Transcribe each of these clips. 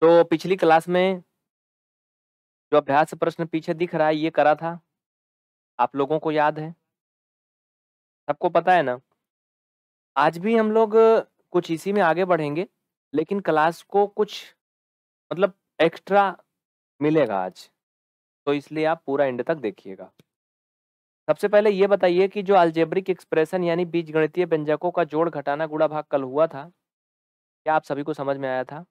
तो पिछली क्लास में जो अभ्यास प्रश्न पीछे दिख रहा है ये करा था आप लोगों को याद है सबको पता है ना आज भी हम लोग कुछ इसी में आगे बढ़ेंगे लेकिन क्लास को कुछ मतलब एक्स्ट्रा मिलेगा आज तो इसलिए आप पूरा एंड तक देखिएगा सबसे पहले ये बताइए कि जो अल्जेब्रिक एक्सप्रेशन यानी बीजगणितीय व्यंजकों का जोड़ घटाना गुड़ा भाग कल हुआ था क्या आप सभी को समझ में आया था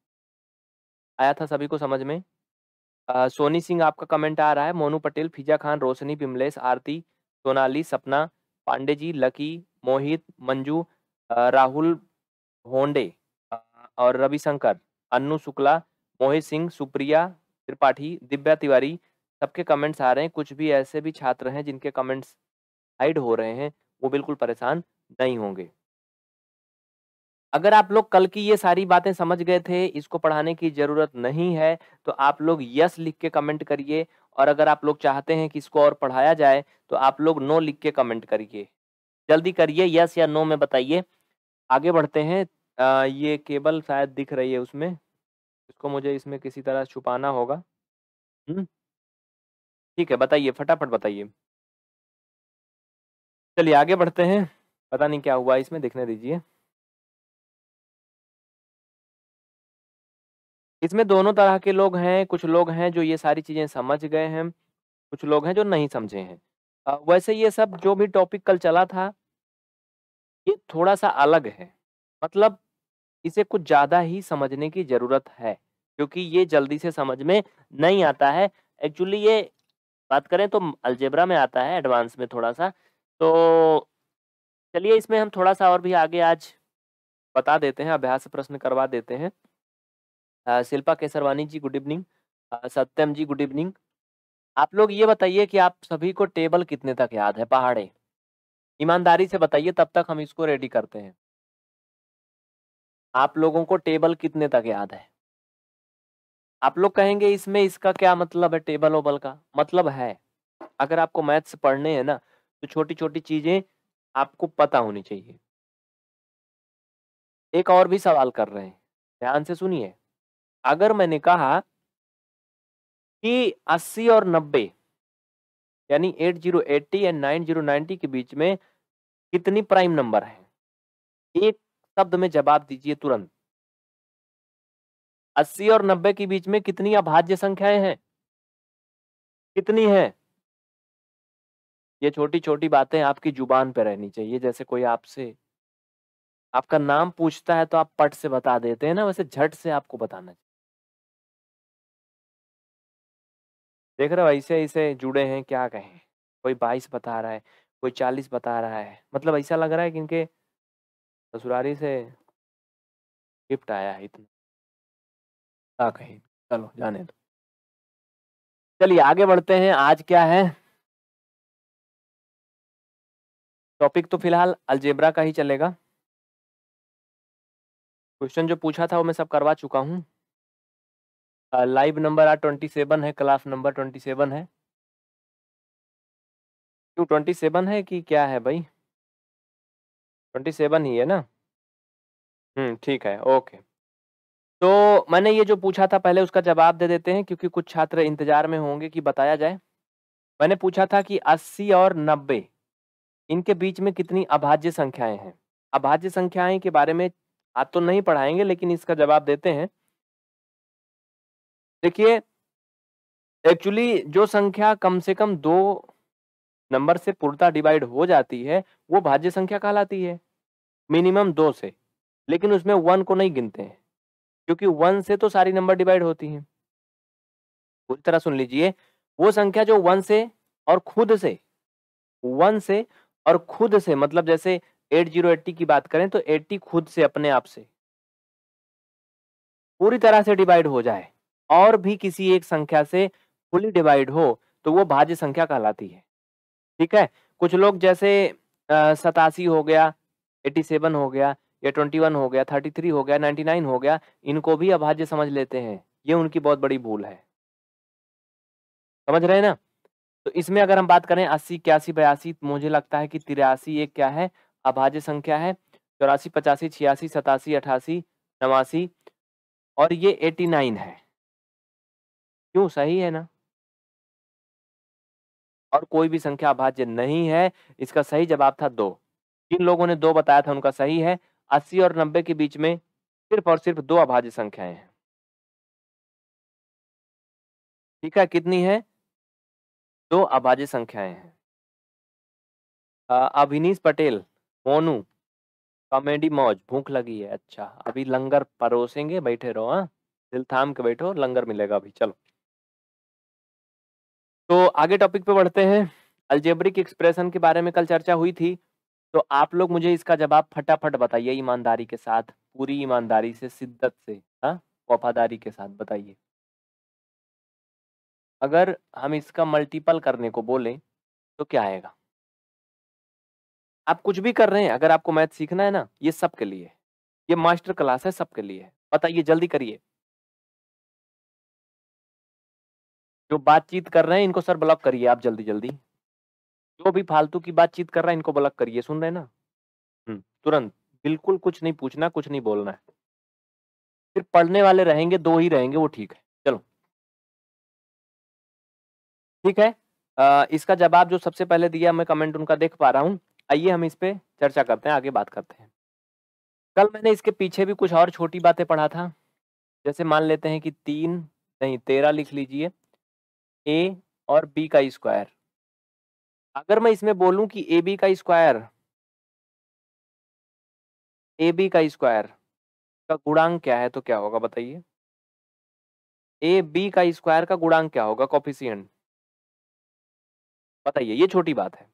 आया था सभी को समझ में आ, सोनी सिंह आपका कमेंट आ रहा है मोनू पटेल फिजा खान रोशनी बिमलेश आरती सोनाली सपना पांडे जी लकी मोहित मंजू राहुल होंडे और रविशंकर अन्नू शुक्ला मोहित सिंह सुप्रिया त्रिपाठी दिव्या तिवारी सबके कमेंट्स आ रहे हैं कुछ भी ऐसे भी छात्र हैं जिनके कमेंट्स हाइड हो रहे हैं वो बिल्कुल परेशान नहीं होंगे अगर आप लोग कल की ये सारी बातें समझ गए थे इसको पढ़ाने की ज़रूरत नहीं है तो आप लोग यस लिख के कमेंट करिए और अगर आप लोग चाहते हैं कि इसको और पढ़ाया जाए तो आप लोग नो लिख के कमेंट करिए जल्दी करिए यस या नो में बताइए आगे बढ़ते हैं आ, ये केबल शायद दिख रही है उसमें इसको मुझे इसमें किसी तरह छुपाना होगा हम्म। ठीक है बताइए फटाफट बताइए चलिए आगे बढ़ते हैं पता नहीं क्या हुआ इसमें दिखने दीजिए इसमें दोनों तरह के लोग हैं कुछ लोग हैं जो ये सारी चीज़ें समझ गए हैं कुछ लोग हैं जो नहीं समझे हैं वैसे ये सब जो भी टॉपिक कल चला था ये थोड़ा सा अलग है मतलब इसे कुछ ज़्यादा ही समझने की ज़रूरत है क्योंकि ये जल्दी से समझ में नहीं आता है एक्चुअली ये बात करें तो अलजेब्रा में आता है एडवांस में थोड़ा सा तो चलिए इसमें हम थोड़ा सा और भी आगे आज बता देते हैं अभ्यास प्रश्न करवा देते हैं Shilpa Kesarwani ji good evening Satyam ji good evening आप लोग ये बताइए कि आप सभी को टेबल कितने तक याद है पहाड़े ईमानदारी से बताइए तब तक हम इसको रेडी करते हैं आप लोगों को टेबल कितने तक याद है आप लोग कहेंगे इसमें इसका क्या मतलब है टेबल ओबल का मतलब है अगर आपको मैथ्स पढ़ने हैं ना तो छोटी छोटी चीजें आपको पता होनी चाहिए एक और भी सवाल कर रहे हैं ध्यान से सुनिए अगर मैंने कहा कि 80 और 90 यानी 8080 एंड 9090 के बीच में कितनी प्राइम नंबर है एक शब्द में जवाब दीजिए तुरंत 80 और 90 के बीच में कितनी अभाज्य संख्याएं हैं कितनी है ये छोटी छोटी बातें आपकी जुबान पर रहनी चाहिए जैसे कोई आपसे आपका नाम पूछता है तो आप पट से बता देते हैं ना वैसे झट से आपको बताना चाहिए देख रहे हो ऐसे ऐसे जुड़े हैं क्या कहें कोई बाईस बता रहा है कोई चालीस बता रहा है मतलब ऐसा लग रहा है कि इनके ससुरारी से गिफ्ट आया है इतना क्या कहें चलो जाने दो चलिए आगे बढ़ते हैं आज क्या है टॉपिक तो फिलहाल अलजेब्रा का ही चलेगा क्वेश्चन जो पूछा था वो मैं सब करवा चुका हूँ live number are twenty seven है क्लास नंबर ट्वेंटी सेवन है क्यों ट्वेंटी सेवन है कि क्या है भाई ट्वेंटी सेवन ही है ना हम्म ठीक है ओके तो मैंने ये जो पूछा था पहले उसका जवाब दे देते हैं क्योंकि कुछ छात्र इंतजार में होंगे कि बताया जाए मैंने पूछा था कि 80 और 90 इनके बीच में कितनी अभाज्य संख्याएं हैं अभाज्य संख्याएं के बारे में आप तो नहीं पढ़ाएंगे लेकिन इसका जवाब देते हैं देखिए एक्चुअली जो संख्या कम से कम दो नंबर से पूर्णता डिवाइड हो जाती है वो भाज्य संख्या कहलाती है मिनिमम दो से लेकिन उसमें वन को नहीं गिनते हैं क्योंकि वन से तो सारी नंबर डिवाइड होती हैं पूरी तरह सुन लीजिए वो संख्या जो वन से और खुद से वन से और खुद से मतलब जैसे एट जीरो एट्टी की बात करें तो एट्टी खुद से अपने आप से पूरी तरह से डिवाइड हो जाए और भी किसी एक संख्या से फुली डिवाइड हो तो वो भाज्य संख्या कहलाती है ठीक है कुछ लोग जैसे सतासी हो गया एटी सेवन हो गया या ट्वेंटी वन हो गया थर्टी थ्री हो गया नाइन्टी नाइन हो गया इनको भी अभाज्य समझ लेते हैं ये उनकी बहुत बड़ी भूल है समझ रहे हैं ना तो इसमें अगर हम बात करें अस्सी इक्यासी बयासी तो मुझे लगता है कि तिरासी एक क्या है अभाज्य संख्या है चौरासी पचासी छियासी सतासी अठासी नवासी और ये एटी नाइन है क्यों सही है ना और कोई भी संख्या अभाज्य नहीं है इसका सही जवाब था दो जिन लोगों ने दो बताया था उनका सही है अस्सी और नब्बे के बीच में सिर्फ और सिर्फ दो अभाज्य संख्याएं हैं ठीक है कितनी है दो अभाज्य संख्याएं हैं अभिनीश पटेल मोनू कॉमेडी मौज भूख लगी है अच्छा अभी लंगर परोसेंगे बैठे रहो हाँ दिल थाम के बैठो लंगर मिलेगा अभी चलो तो आगे टॉपिक पे बढ़ते हैं अल्जेब्रिक एक्सप्रेशन के बारे में कल चर्चा हुई थी तो आप लोग मुझे इसका जवाब फटाफट बताइए ईमानदारी के साथ पूरी ईमानदारी से शिद्दत से हाँ वफादारी के साथ बताइए अगर हम इसका मल्टीपल करने को बोलें तो क्या आएगा आप कुछ भी कर रहे हैं अगर आपको मैथ सीखना है ना ये सबके लिए ये मास्टर क्लास है सबके लिए बताइए जल्दी करिए जो बातचीत कर रहे हैं इनको सर ब्लॉक करिए आप जल्दी जल्दी जो भी फालतू की बातचीत कर रहा है इनको ब्लॉक करिए सुन रहे ना हम्म, तुरंत बिल्कुल कुछ नहीं पूछना कुछ नहीं बोलना है फिर पढ़ने वाले रहेंगे दो ही रहेंगे वो ठीक है चलो ठीक है आ, इसका जवाब जो सबसे पहले दिया मैं कमेंट उनका देख पा रहा हूँ आइए हम इस पर चर्चा करते हैं आगे बात करते हैं कल मैंने इसके पीछे भी कुछ और छोटी बातें पढ़ा था जैसे मान लेते हैं कि तीन नहीं तेरह लिख लीजिए ए और बी का स्क्वायर अगर मैं इसमें बोलूं कि ए बी का स्क्वायर ए बी का स्क्वायर का गुणांक क्या है तो क्या होगा बताइए ए बी का स्क्वायर का गुणांक क्या होगा कॉफिशियंट बताइए ये छोटी बात है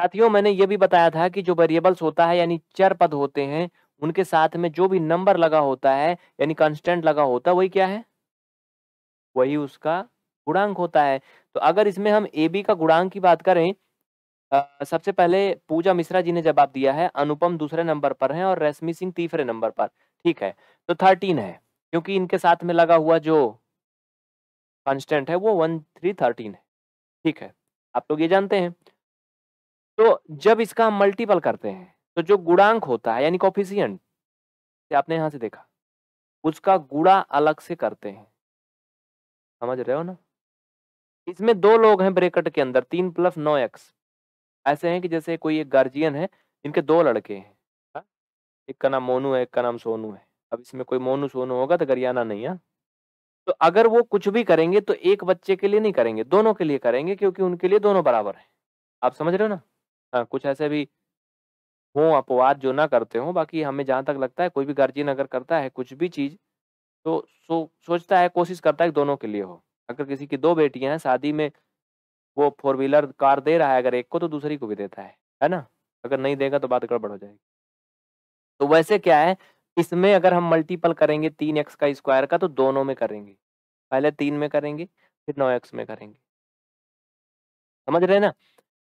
साथियों मैंने ये भी बताया था कि जो वेरिएबल्स होता है यानी चर पद होते हैं उनके साथ में जो भी नंबर लगा होता है यानी कांस्टेंट लगा होता है वही क्या है वही उसका गुणांक होता है तो अगर इसमें हम ए बी का गुणांक की बात करें सबसे पहले पूजा मिश्रा जी ने जवाब दिया है अनुपम दूसरे नंबर पर है और रश्मि सिंह तीसरे नंबर पर ठीक है तो थर्टीन है क्योंकि इनके साथ में लगा हुआ जो कॉन्स्टेंट है वो वन थ्री थर्टीन है ठीक है आप लोग ये जानते हैं तो जब इसका हम मल्टीपल करते हैं तो जो गुणांक होता है यानी कॉफिशियंट आपने यहां से देखा उसका गुड़ा अलग से करते हैं समझ रहे हो ना इसमें दो लोग हैं ब्रेकट के अंदर तीन प्लस नौ एक्स ऐसे हैं कि जैसे कोई एक गार्जियन है इनके दो लड़के हैं हाँ? एक का नाम मोनू है एक का नाम सोनू है अब इसमें कोई मोनू सोनू होगा तो गरियाना नहीं है हाँ? तो अगर वो कुछ भी करेंगे तो एक बच्चे के लिए नहीं करेंगे दोनों के लिए करेंगे क्योंकि उनके लिए दोनों बराबर हैं आप समझ रहे हो ना हाँ कुछ ऐसे भी हों अपवाद जो ना करते हों बाकी हमें जहाँ तक लगता है कोई भी गार्जियन अगर करता है कुछ भी चीज़ तो सो सोचता है कोशिश करता है दोनों के लिए हो अगर किसी की दो बेटियां हैं शादी में वो फोर व्हीलर कार दे रहा है अगर एक को तो दूसरी को भी देता है है ना अगर नहीं देगा तो बात गड़बड़ हो जाएगी तो वैसे क्या है इसमें अगर हम मल्टीपल करेंगे तीन एक्स का स्क्वायर का तो दोनों में करेंगे पहले तीन में करेंगे फिर नौ एक्स में करेंगे समझ रहे ना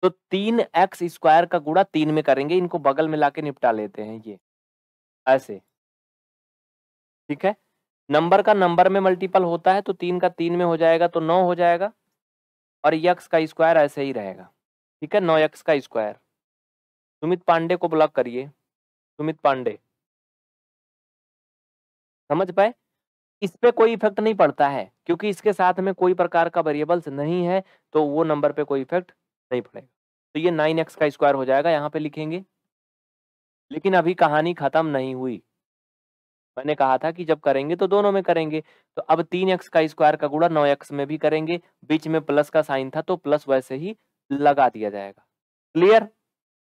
तो तीन एक्स स्क्वायर का गुड़ा तीन में करेंगे इनको बगल में लाके निपटा लेते हैं ये ऐसे ठीक है नंबर का नंबर में मल्टीपल होता है तो तीन का तीन में हो जाएगा तो नौ हो जाएगा और यक्स का स्क्वायर ऐसे ही रहेगा ठीक है नौ यक्स का स्क्वायर सुमित पांडे को ब्लॉक करिए सुमित पांडे समझ पाए इस पे कोई इफेक्ट नहीं पड़ता है क्योंकि इसके साथ में कोई प्रकार का वेरिएबल्स नहीं है तो वो नंबर पे कोई इफेक्ट नहीं पड़ेगा तो ये नाइन एक्स का स्क्वायर हो जाएगा यहाँ पे लिखेंगे लेकिन अभी कहानी खत्म नहीं हुई मैंने कहा था कि जब करेंगे तो दोनों में करेंगे तो अब तीन एक्स का स्क्वायर का गुड़ा नौ एक्स में भी करेंगे बीच में प्लस का साइन था तो प्लस वैसे ही लगा दिया जाएगा क्लियर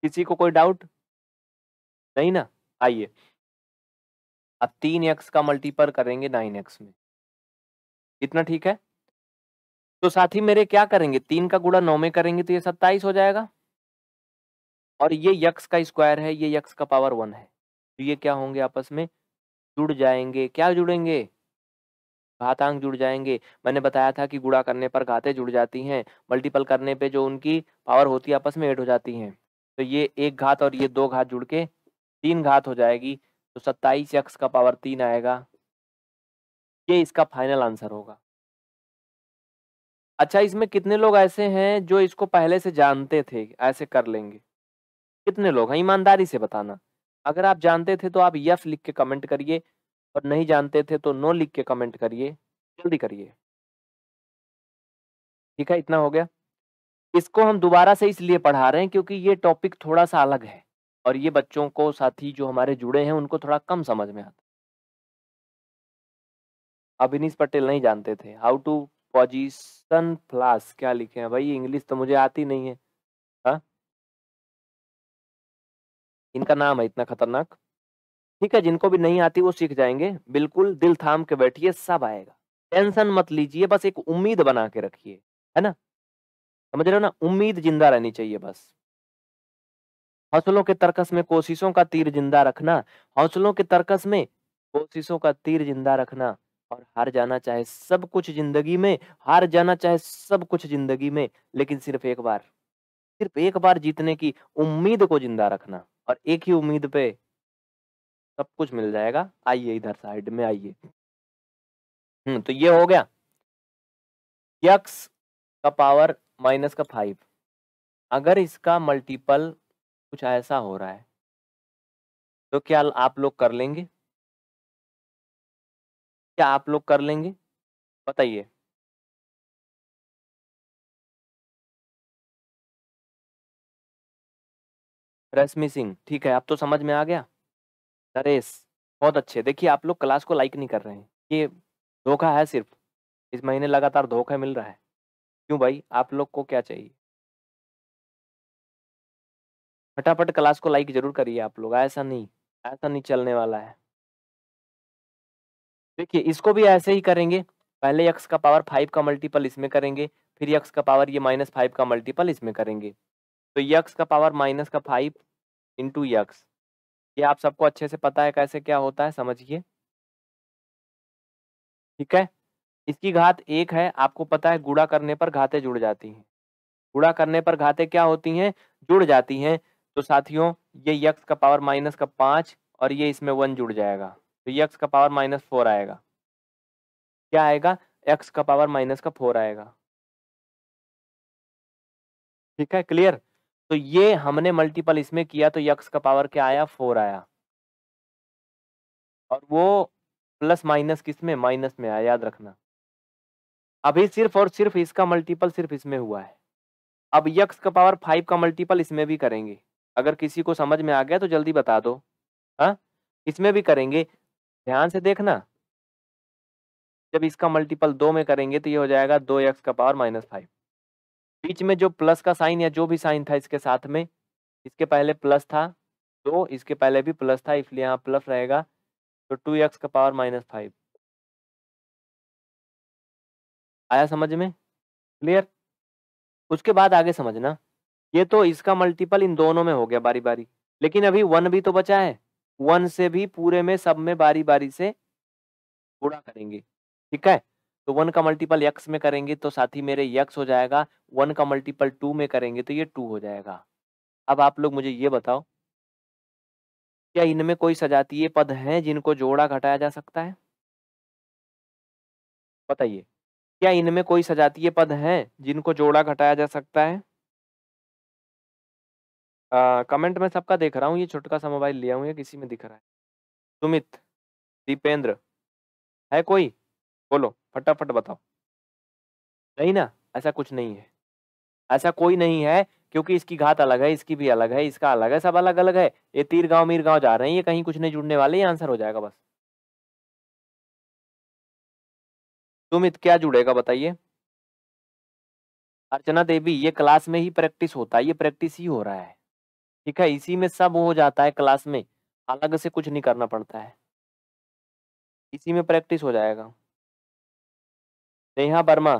किसी को कोई डाउट नहीं ना आइए अब तीन एक्स का मल्टीपल करेंगे नाइन एक्स में इतना ठीक है तो साथ ही मेरे क्या करेंगे तीन का गुड़ा नौ में करेंगे तो ये सत्ताईस हो जाएगा और ये यक्स का स्क्वायर है ये यक्स का पावर वन है तो ये क्या होंगे आपस में जुड़ जाएंगे क्या जुड़ेंगे घातांक जुड़ जाएंगे मैंने बताया था कि गुड़ा करने पर घातें जुड़ जाती हैं मल्टीपल करने पे जो उनकी पावर होती है आपस में एड हो जाती हैं तो ये एक घात और ये दो घात जुड़ के तीन घात हो जाएगी तो सत्ताईस एक्स का पावर तीन आएगा ये इसका फाइनल आंसर होगा अच्छा इसमें कितने लोग ऐसे हैं जो इसको पहले से जानते थे ऐसे कर लेंगे कितने लोग हैं ईमानदारी से बताना अगर आप जानते थे तो आप यस लिख के कमेंट करिए और नहीं जानते थे तो नो लिख के कमेंट करिए जल्दी करिए ठीक है इतना हो गया इसको हम दोबारा से इसलिए पढ़ा रहे हैं क्योंकि ये टॉपिक थोड़ा सा अलग है और ये बच्चों को साथी जो हमारे जुड़े हैं उनको थोड़ा कम समझ में आता अभिनीश पटेल नहीं जानते थे हाउ टू पोजिशन फ्लास क्या लिखे हैं भाई इंग्लिश तो मुझे आती नहीं है इनका नाम है इतना खतरनाक ठीक है जिनको भी नहीं आती वो सीख जाएंगे बिल्कुल दिल थाम के बैठिए सब आएगा टेंशन मत लीजिए बस एक उम्मीद बना के रखिए है ना समझ रहे हो ना उम्मीद जिंदा रहनी चाहिए बस हौसलों के तर्कस में कोशिशों का तीर जिंदा रखना हौसलों के तर्कस में कोशिशों का तीर जिंदा रखना और हार जाना चाहे सब कुछ जिंदगी में हार जाना चाहे सब कुछ जिंदगी में लेकिन सिर्फ एक बार सिर्फ एक बार जीतने की उम्मीद को जिंदा रखना और एक ही उम्मीद पे सब कुछ मिल जाएगा आइए इधर साइड में आइए हम्म तो ये हो गया यक्स का पावर माइनस का फाइव अगर इसका मल्टीपल कुछ ऐसा हो रहा है तो क्या आप लोग कर लेंगे क्या आप लोग कर लेंगे बताइए रश्मि सिंह ठीक है आप तो समझ में आ गया नरेश बहुत अच्छे देखिए आप लोग क्लास को लाइक नहीं कर रहे हैं ये धोखा है सिर्फ इस महीने लगातार धोखा मिल रहा है क्यों भाई आप लोग को क्या चाहिए फटाफट क्लास को लाइक जरूर करिए आप लोग ऐसा नहीं ऐसा नहीं चलने वाला है देखिए इसको भी ऐसे ही करेंगे पहले यक्स का पावर फाइव का मल्टीपल इसमें करेंगे फिर यक्स का पावर ये माइनस फाइव का मल्टीपल इसमें करेंगे तो यक्स का पावर माइनस का फाइव इंटू यक्स ये आप सबको अच्छे से पता है कैसे क्या होता है समझिए ठीक है इसकी घात एक है आपको पता है गुड़ा करने पर घाते जुड़ जाती हैं गुड़ा करने पर घाते क्या होती हैं जुड़ जाती हैं तो साथियों ये यक्स का पावर माइनस का पाँच और ये इसमें वन जुड़ जाएगा तो यक्स का पावर माइनस फोर आएगा क्या आएगा एक्स का पावर माइनस का फोर आएगा ठीक है क्लियर तो ये हमने मल्टीपल इसमें किया तो यक्स का पावर क्या आया फोर आया और वो प्लस माइनस किस में माइनस में आया याद रखना अभी सिर्फ और सिर्फ इसका मल्टीपल सिर्फ इसमें हुआ है अब यक्स का पावर फाइव का मल्टीपल इसमें भी करेंगे अगर किसी को समझ में आ गया तो जल्दी बता दो हाँ इसमें भी करेंगे ध्यान से देखना जब इसका मल्टीपल दो में करेंगे तो ये हो जाएगा दो यक्स का पावर माइनस फाइव बीच में जो प्लस का साइन या जो भी साइन था इसके साथ में इसके पहले प्लस था दो तो इसके पहले भी प्लस था इसलिए यहाँ प्लस रहेगा तो टू एक्स का पावर माइनस फाइव आया समझ में क्लियर उसके बाद आगे समझना ये तो इसका मल्टीपल इन दोनों में हो गया बारी बारी लेकिन अभी वन भी तो बचा है वन से भी पूरे में सब में बारी बारी से गुणा करेंगे ठीक है तो वन का मल्टीपल यक्स में करेंगे तो साथ ही मेरे यक्स हो जाएगा वन का मल्टीपल टू में करेंगे तो ये टू हो जाएगा अब आप लोग मुझे ये बताओ क्या इनमें कोई सजातीय पद हैं जिनको जोड़ा घटाया जा सकता है बताइए क्या इनमें कोई सजातीय पद हैं जिनको जोड़ा घटाया जा सकता है आ, कमेंट में सबका देख रहा हूँ ये छोटका सा मोबाइल लिया हूँ है किसी में दिख रहा है सुमित दीपेंद्र है कोई बोलो फटाफट बताओ नहीं ना ऐसा कुछ नहीं है ऐसा कोई नहीं है क्योंकि इसकी घात अलग है इसकी भी अलग है इसका अलग है सब अलग अलग है ये तीर गांव मीर गांव जा रहे हैं ये कहीं कुछ नहीं जुड़ने वाले ये आंसर हो जाएगा बस तुम इत क्या जुड़ेगा बताइए अर्चना देवी ये क्लास में ही प्रैक्टिस होता है ये प्रैक्टिस ही हो रहा है ठीक है इसी में सब हो जाता है क्लास में अलग से कुछ नहीं करना पड़ता है इसी में प्रैक्टिस हो जाएगा नेहा वर्मा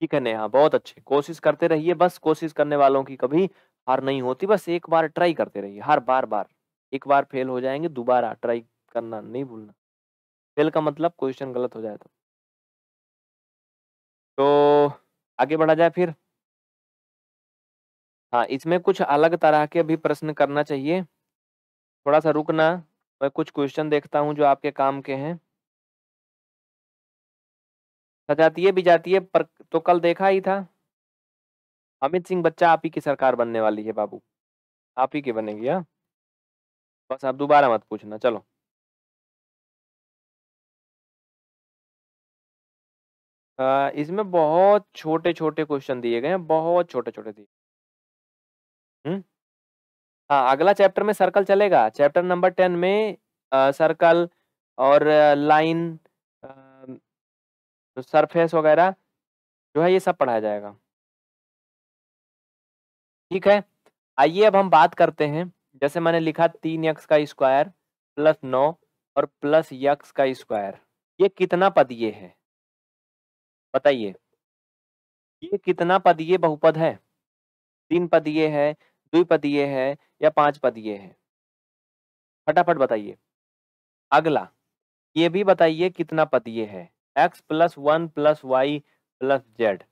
ठीक है नेहा बहुत अच्छे कोशिश करते रहिए बस कोशिश करने वालों की कभी हार नहीं होती बस एक बार ट्राई करते रहिए हर बार बार एक बार फेल हो जाएंगे दोबारा ट्राई करना नहीं भूलना फेल का मतलब क्वेश्चन गलत हो जाए तो तो आगे बढ़ा जाए फिर हाँ इसमें कुछ अलग तरह के भी प्रश्न करना चाहिए थोड़ा सा रुकना मैं कुछ क्वेश्चन देखता हूँ जो आपके काम के हैं सजातीय है भी जाती है पर तो कल देखा ही था अमित सिंह बच्चा आप ही की सरकार बनने वाली है बाबू आप ही की बनेगी हाँ बस आप दोबारा मत पूछना चलो आ, इसमें बहुत छोटे छोटे क्वेश्चन दिए गए हैं बहुत छोटे छोटे दिए हम्म हाँ अगला चैप्टर में सर्कल चलेगा चैप्टर नंबर टेन में आ, सर्कल और लाइन तो सरफेस वगैरह जो है ये सब पढ़ाया जाएगा ठीक है आइए अब हम बात करते हैं जैसे मैंने लिखा तीन यक्स का स्क्वायर प्लस नौ और प्लस यक्स का स्क्वायर ये कितना पद ये है बताइए ये कितना पद ये बहुपद है तीन पद ये है द्विपद ये है या पांच पद ये है फटाफट बताइए अगला ये भी बताइए कितना पद ये है x plus one plus y plus z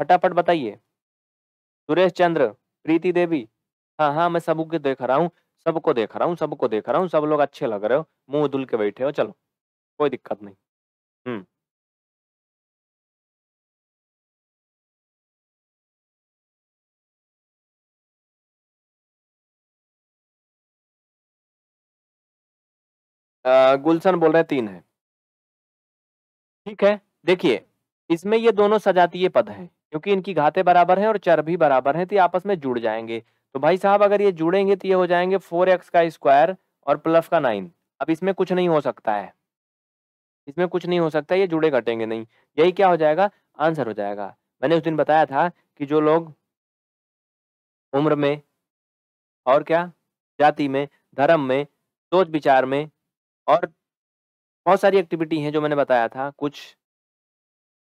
फटाफट बताइए सुरेश चंद्र प्रीति देवी हाँ हाँ मैं सबको देख रहा हूँ सबको देख रहा हूँ सबको देख रहा हूँ सब लोग अच्छे लग रहे हो मुंह धुल के बैठे हो चलो कोई दिक्कत नहीं हम्म गुलशन बोल रहे तीन है ठीक है देखिए इसमें ये दोनों सजातीय पद हैं क्योंकि इनकी घाते बराबर हैं और चर भी बराबर हैं तो आपस में जुड़ जाएंगे तो भाई साहब अगर ये जुड़ेंगे तो ये हो जाएंगे फोर एक्स का स्क्वायर और प्लस का नाइन अब इसमें कुछ नहीं हो सकता है इसमें कुछ नहीं हो सकता ये जुड़े घटेंगे नहीं यही क्या हो जाएगा आंसर हो जाएगा मैंने उस दिन बताया था कि जो लोग उम्र में और क्या जाति में धर्म में सोच विचार में और बहुत सारी एक्टिविटी हैं जो मैंने बताया था कुछ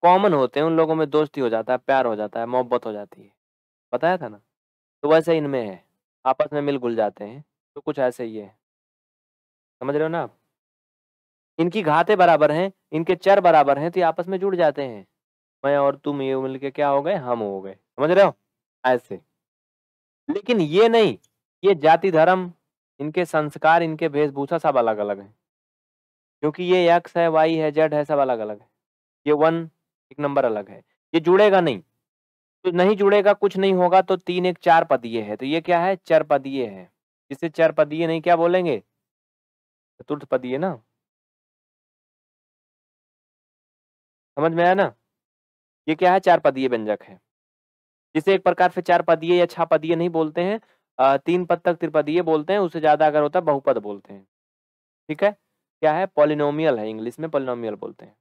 कॉमन होते हैं उन लोगों में दोस्ती हो जाता है प्यार हो जाता है मोहब्बत हो जाती है बताया था ना तो वैसे इनमें है आपस में मिल गुल जाते हैं तो कुछ ऐसे ही है समझ रहे हो ना आप इनकी घाते बराबर हैं इनके चर बराबर हैं तो ये आपस में जुड़ जाते हैं मैं और तुम ये मिलके क्या हो गए हम हो गए समझ रहे हो ऐसे लेकिन ये नहीं ये जाति धर्म इनके संस्कार इनके वेशभूषा सब अलग अलग हैं क्योंकि ये एक्स है वाई है जेड है सब अलग अलग है ये वन एक नंबर अलग है ये जुड़ेगा नहीं तो नहीं जुड़ेगा कुछ नहीं होगा तो तीन एक चार पदीय है तो ये क्या है चर पदीय है जिसे चर पदीय नहीं क्या बोलेंगे चतुर्थ पदीय ना समझ में आया ना ये क्या है चार पदीय व्यंजक है जिसे एक प्रकार से चार पदीय या छह पदीय नहीं बोलते हैं तीन पद तक त्रिपदीय बोलते हैं उससे ज्यादा अगर होता है बहुपद बोलते हैं ठीक है क्या है पॉलिनोमियल है इंग्लिश में पॉलिनोमियल बोलते हैं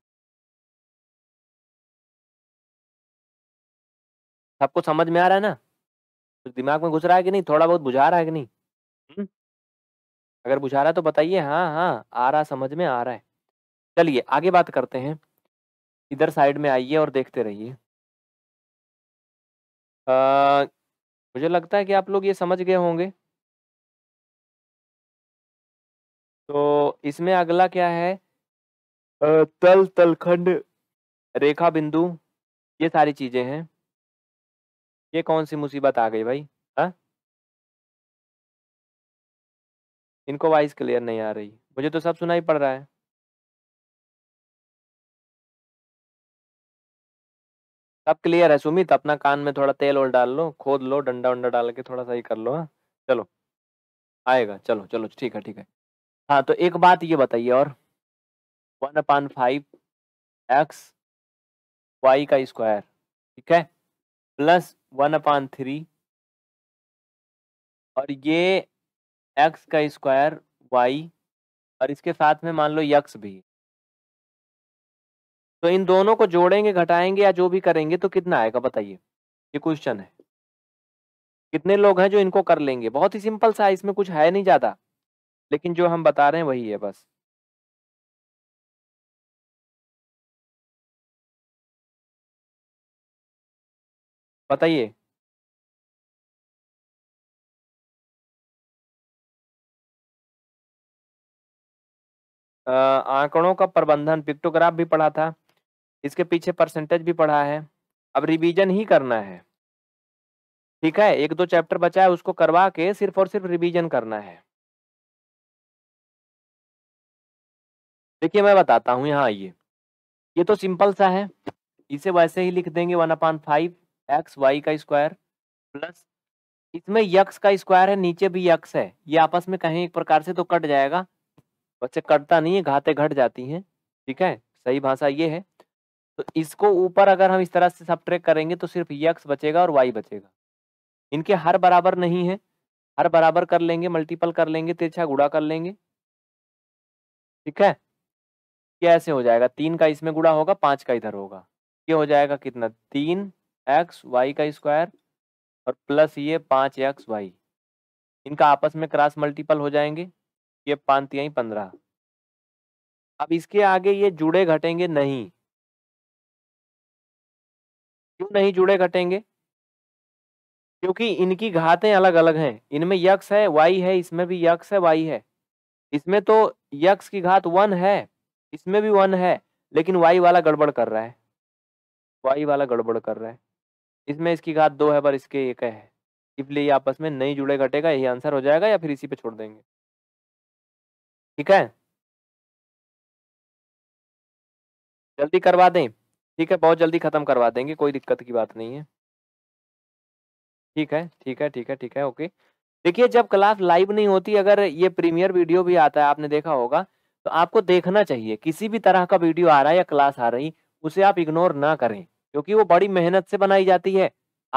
सबको समझ में आ रहा है ना कुछ दिमाग में घुस रहा है कि नहीं थोड़ा बहुत बुझा रहा है कि नहीं हुँ? हम्म। अगर बुझा रहा है तो बताइए हाँ हाँ आ रहा समझ में आ रहा है चलिए आगे बात करते हैं इधर साइड में आइए और देखते रहिए मुझे लगता है कि आप लोग ये समझ गए होंगे तो इसमें अगला क्या है तल तलखंड रेखा बिंदु ये सारी चीजें हैं ये कौन सी मुसीबत आ गई भाई हा? इनको वाइस क्लियर नहीं आ रही मुझे तो सब सुनाई पड़ रहा है सब क्लियर है सुमित अपना कान में थोड़ा तेल और डाल लो खोद लो डंडा वंडा डाल के थोड़ा सा ही कर लो हाँ चलो आएगा चलो चलो ठीक है ठीक है हाँ तो एक बात ये बताइए और one upon five x y का स्क्वायर ठीक है प्लस वन अपान थ्री और ये एक्स का स्क्वायर वाई और इसके साथ में मान लो यक्स भी तो इन दोनों को जोड़ेंगे घटाएंगे या जो भी करेंगे तो कितना आएगा बताइए ये क्वेश्चन है कितने लोग हैं जो इनको कर लेंगे बहुत ही सिंपल सा है इसमें कुछ है नहीं ज़्यादा लेकिन जो हम बता रहे हैं वही है बस बताइए आंकड़ों का प्रबंधन पिक्टोग्राफ भी पढ़ा था इसके पीछे परसेंटेज भी पढ़ा है अब रिवीजन ही करना है ठीक है एक दो चैप्टर बचा है उसको करवा के सिर्फ और सिर्फ रिवीजन करना है देखिए मैं बताता हूँ यहाँ आइए ये तो सिंपल सा है इसे वैसे ही लिख देंगे one upon five x y का स्क्वायर प्लस इसमें यक्स का स्क्वायर है नीचे भी यक्स है ये आपस में कहीं एक प्रकार से तो कट जाएगा वैसे कटता नहीं है घाते घट जाती हैं ठीक है सही भाषा ये है तो इसको ऊपर अगर हम इस तरह से सब ट्रेक करेंगे तो सिर्फ यक्स बचेगा और वाई बचेगा इनके हर बराबर नहीं है हर बराबर कर लेंगे मल्टीपल कर लेंगे तिरछा गुड़ा कर लेंगे ठीक है ये ऐसे हो जाएगा तीन का इसमें गुड़ा होगा पाँच का इधर होगा ये हो जाएगा कितना तीन एक्स वाई का स्क्वायर और प्लस ये पाँच एक्स वाई इनका आपस में क्रॉस मल्टीपल हो जाएंगे ये पाँच ही पंद्रह अब इसके आगे ये जुड़े घटेंगे नहीं क्यों नहीं जुड़े घटेंगे क्योंकि इनकी घातें अलग अलग हैं इनमें यक्स है वाई है इसमें भी यक्स है वाई है इसमें तो यक्स की घात वन है इसमें भी वन है लेकिन वाई वाला गड़बड़ कर रहा है वाई वाला गड़बड़ कर रहा है इसमें इसकी घात दो है पर इसके एक है इसलिए आपस में नहीं जुड़े घटेगा यही आंसर हो जाएगा या फिर इसी पे छोड़ देंगे ठीक है जल्दी करवा दें ठीक है बहुत जल्दी खत्म करवा देंगे कोई दिक्कत की बात नहीं है ठीक है ठीक है ठीक है ठीक है ओके देखिए जब क्लास लाइव नहीं होती अगर ये प्रीमियर वीडियो भी आता है आपने देखा होगा तो आपको देखना चाहिए किसी भी तरह का वीडियो आ रहा है या क्लास आ रही उसे आप इग्नोर ना करें क्योंकि वो बड़ी मेहनत से बनाई जाती है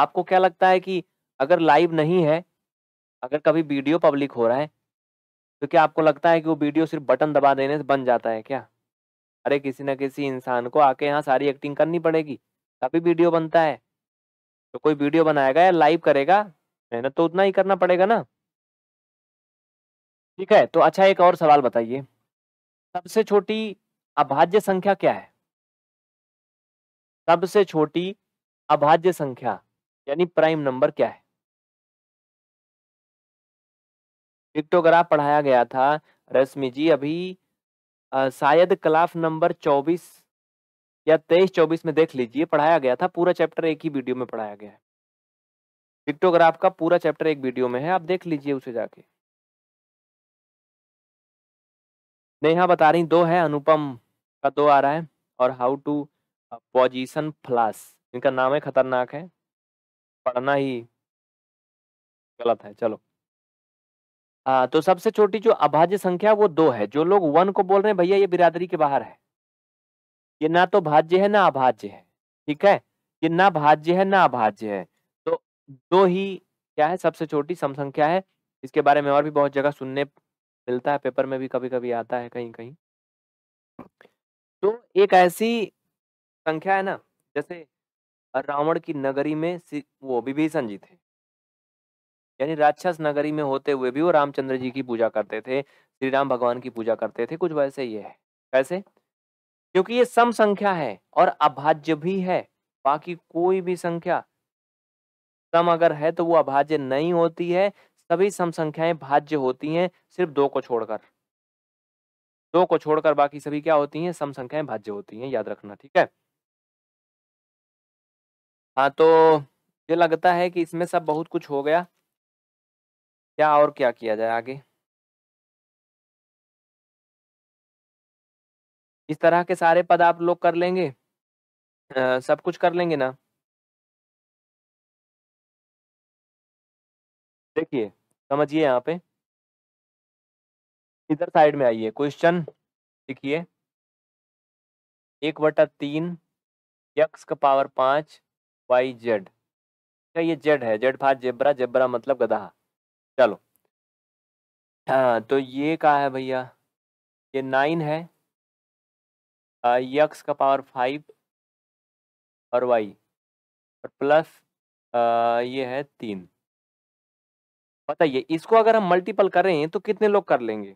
आपको क्या लगता है कि अगर लाइव नहीं है अगर कभी वीडियो पब्लिक हो रहा है तो क्या आपको लगता है कि वो वीडियो सिर्फ बटन दबा देने से बन जाता है क्या अरे किसी ना किसी इंसान को आके यहाँ सारी एक्टिंग करनी पड़ेगी तभी वीडियो बनता है तो कोई वीडियो बनाएगा या लाइव करेगा मेहनत तो उतना ही करना पड़ेगा ना ठीक है तो अच्छा एक और सवाल बताइए सबसे छोटी अभाज्य संख्या क्या है सबसे छोटी अभाज्य संख्या यानी प्राइम नंबर क्या है तो पिक्टोग्राफ पढ़ाया गया था रश्मि जी अभी शायद क्लास नंबर चौबीस या तेईस चौबीस में देख लीजिए पढ़ाया गया था पूरा चैप्टर एक ही वीडियो में पढ़ाया गया है तो पिक्टोग्राफ का पूरा चैप्टर एक वीडियो में है आप देख लीजिए उसे जाके नेहा बता रही दो है अनुपम का दो आ रहा है और हाउ टू पोजिशन फ्लास इनका नाम है खतरनाक है पढ़ना ही गलत है चलो आ, हाँ, तो सबसे छोटी जो अभाज्य संख्या वो दो है जो लोग वन को बोल रहे हैं भैया ये बिरादरी के बाहर है ये ना तो भाज्य है ना अभाज्य है ठीक है ये ना भाज्य है ना अभाज्य है तो दो ही क्या है सबसे छोटी सम संख्या है इसके बारे में और भी बहुत जगह सुनने मिलता है पेपर में भी कभी कभी आता है कहीं कहीं तो एक ऐसी संख्या है ना जैसे रावण की नगरी में वो विभीषण जी थे यानी राक्षस नगरी में होते हुए भी वो रामचंद्र जी की पूजा करते थे श्री राम भगवान की पूजा करते थे कुछ वैसे ही है कैसे क्योंकि ये सम संख्या है और अभाज्य भी है बाकी कोई भी संख्या सम अगर है तो वो अभाज्य नहीं होती है सभी सम संख्याएं भाज्य होती हैं सिर्फ दो को छोड़कर दो को छोड़कर बाकी सभी क्या होती हैं सम संख्याएं भाज्य होती हैं याद रखना ठीक है हाँ तो मुझे लगता है कि इसमें सब बहुत कुछ हो गया क्या और क्या किया जाए आगे इस तरह के सारे पद आप लोग कर लेंगे आ, सब कुछ कर लेंगे ना देखिए समझिए यहाँ पे इधर साइड में आइए क्वेश्चन देखिए एक बटा तीन यक्स का पावर पाँच वाई जेड क्या ये जेड है जेड फाज जेबरा जेबरा मतलब गधा चलो हाँ तो ये कहा है भैया ये नाइन है यक्स का पावर फाइव और वाई और प्लस आ, ये है तीन बताइए इसको अगर हम मल्टीपल करें तो कितने लोग कर लेंगे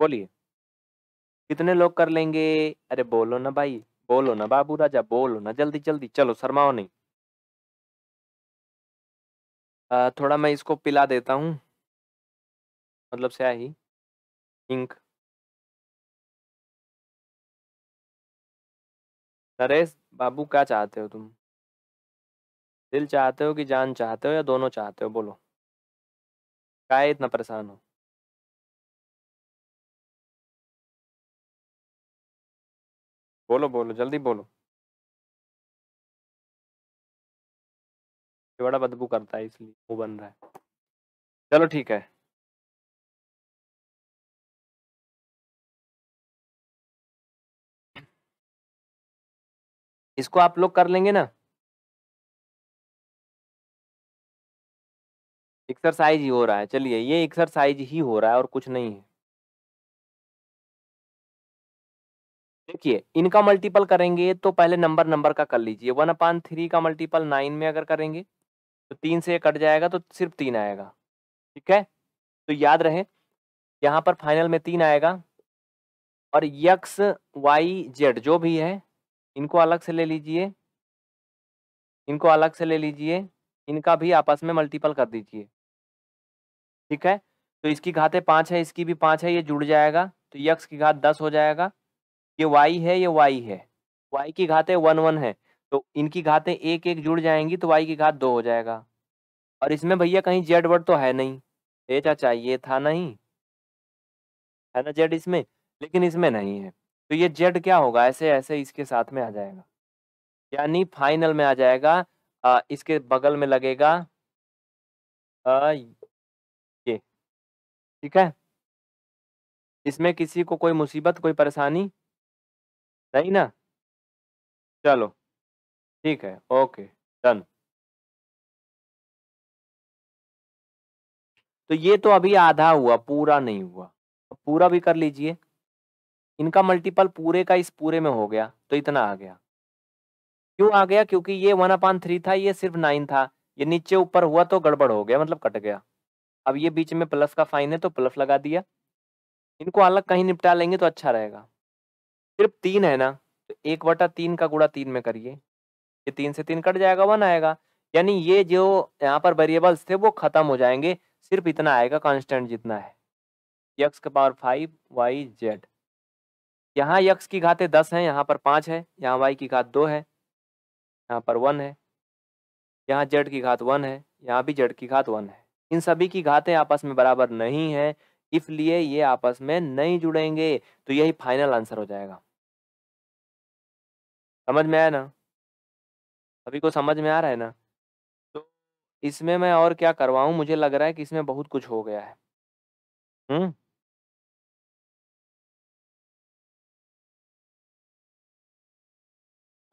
बोलिए कितने लोग कर लेंगे अरे बोलो ना भाई बोलो ना बाबू राजा बोलो ना जल्दी जल्दी चलो शर्माओ नहीं आ, थोड़ा मैं इसको पिला देता हूँ मतलब स्याही इंक नरेश बाबू क्या चाहते हो तुम दिल चाहते हो कि जान चाहते हो या दोनों चाहते हो बोलो काय इतना परेशान हो बोलो बोलो जल्दी बोलो बड़ा बदबू करता है इसलिए वो बन रहा है चलो ठीक है इसको आप लोग कर लेंगे ना एक्सरसाइज ही हो रहा है चलिए ये एक्सरसाइज ही हो रहा है और कुछ नहीं है देखिए इनका मल्टीपल करेंगे तो पहले नंबर नंबर का कर लीजिए वन अपान थ्री का मल्टीपल नाइन में अगर करेंगे तो तीन से कट जाएगा तो सिर्फ तीन आएगा ठीक है तो याद रहे यहाँ पर फाइनल में तीन आएगा और यक्स वाई जेड जो भी है इनको अलग से ले लीजिए इनको अलग से ले लीजिए इनका भी आपस में मल्टीपल कर दीजिए ठीक है तो इसकी घाते पाँच है इसकी भी पाँच है ये जुड़ जाएगा तो यक्स की घात दस हो जाएगा ये वाई है ये वाई है वाई की घाते वन वन है तो इनकी घाते एक एक जुड़ जाएंगी तो वाई की घात दो हो जाएगा और इसमें भैया कहीं जेड वर्ड तो है नहीं ए चाचा ये था नहीं है ना जेड इसमें लेकिन इसमें नहीं है तो ये जेड क्या होगा ऐसे ऐसे इसके साथ में आ जाएगा यानी फाइनल में आ जाएगा आ, इसके बगल में लगेगा आ, ठीक है इसमें किसी को कोई मुसीबत कोई परेशानी नहीं ना चलो ठीक है ओके डन तो ये तो अभी आधा हुआ पूरा नहीं हुआ पूरा भी कर लीजिए इनका मल्टीपल पूरे का इस पूरे में हो गया तो इतना आ गया क्यों आ गया क्योंकि ये वन अपान थ्री था ये सिर्फ नाइन था ये नीचे ऊपर हुआ तो गड़बड़ हो गया मतलब कट गया अब ये बीच में प्लस का फाइन है तो प्लस लगा दिया इनको अलग कहीं निपटा लेंगे तो अच्छा रहेगा सिर्फ तीन है ना तो एक बटा तीन का गुड़ा तीन में करिए ये तीन से तीन कट जाएगा वन आएगा यानी ये जो यहाँ पर वेरिएबल्स थे वो खत्म हो जाएंगे सिर्फ इतना आएगा कॉन्स्टेंट जितना है यक्स का पावर फाइव वाई जेड यहाँ यक्स की घाते दस हैं यहाँ पर पाँच है यहाँ वाई की घात दो है यहाँ पर वन है यहाँ जेड की घात वन है यहाँ भी जेड की घात वन है इन सभी की घातें आपस में बराबर नहीं है इसलिए ये आपस में नहीं जुड़ेंगे तो यही फाइनल आंसर हो जाएगा समझ में आया ना सभी को समझ में आ रहा है ना तो इसमें मैं और क्या करवाऊं मुझे लग रहा है कि इसमें बहुत कुछ हो गया है हम्म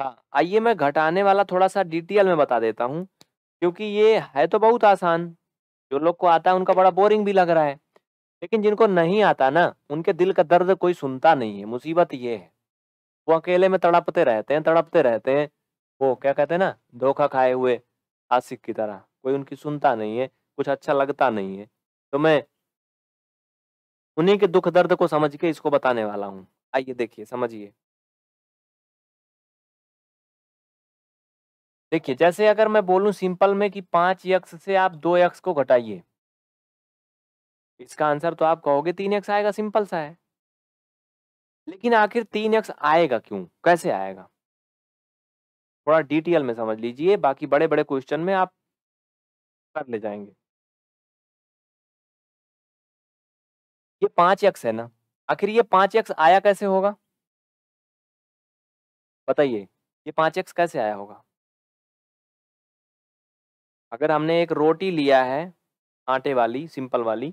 हाँ आइए मैं घटाने वाला थोड़ा सा डिटेल में बता देता हूँ क्योंकि ये है तो बहुत आसान जो लोग को आता है उनका बड़ा बोरिंग भी लग रहा है लेकिन जिनको नहीं आता ना उनके दिल का दर्द कोई सुनता नहीं है मुसीबत ये है वो अकेले में तड़पते रहते हैं तड़पते रहते हैं वो क्या कहते हैं ना धोखा खाए हुए आशिक की तरह कोई उनकी सुनता नहीं है कुछ अच्छा लगता नहीं है तो मैं उन्हीं के दुख दर्द को समझ के इसको बताने वाला हूँ आइए देखिए समझिए देखिए जैसे अगर मैं बोलूं सिंपल में कि पांच यक्स से आप दो यक्स को घटाइए इसका आंसर तो आप कहोगे तीन यक्स आएगा सिंपल सा है लेकिन आखिर तीन यक्स आएगा क्यों कैसे आएगा थोड़ा डिटेल में समझ लीजिए बाकी बड़े बड़े क्वेश्चन में आप कर ले जाएंगे ये पांच यक्स है ना आखिर ये पांच यक्स आया कैसे होगा बताइए ये पांच एक्स कैसे आया होगा अगर हमने एक रोटी लिया है आटे वाली सिंपल वाली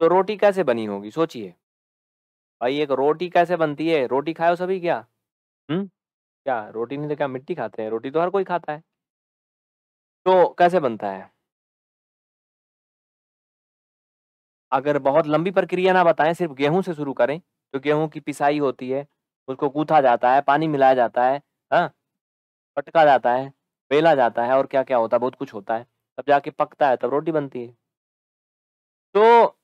तो रोटी कैसे बनी होगी सोचिए भाई एक रोटी कैसे बनती है रोटी खाए सभी क्या हम्म क्या रोटी नहीं तो क्या मिट्टी खाते हैं रोटी तो हर कोई खाता है तो कैसे बनता है अगर बहुत लंबी प्रक्रिया ना बताएं सिर्फ गेहूं से शुरू करें तो गेहूं की पिसाई होती है उसको गूथा जाता है पानी मिलाया जाता है हाँ पटका जाता है बेला जाता है और क्या क्या होता है बहुत कुछ होता है तब जाके पकता है तब रोटी बनती है तो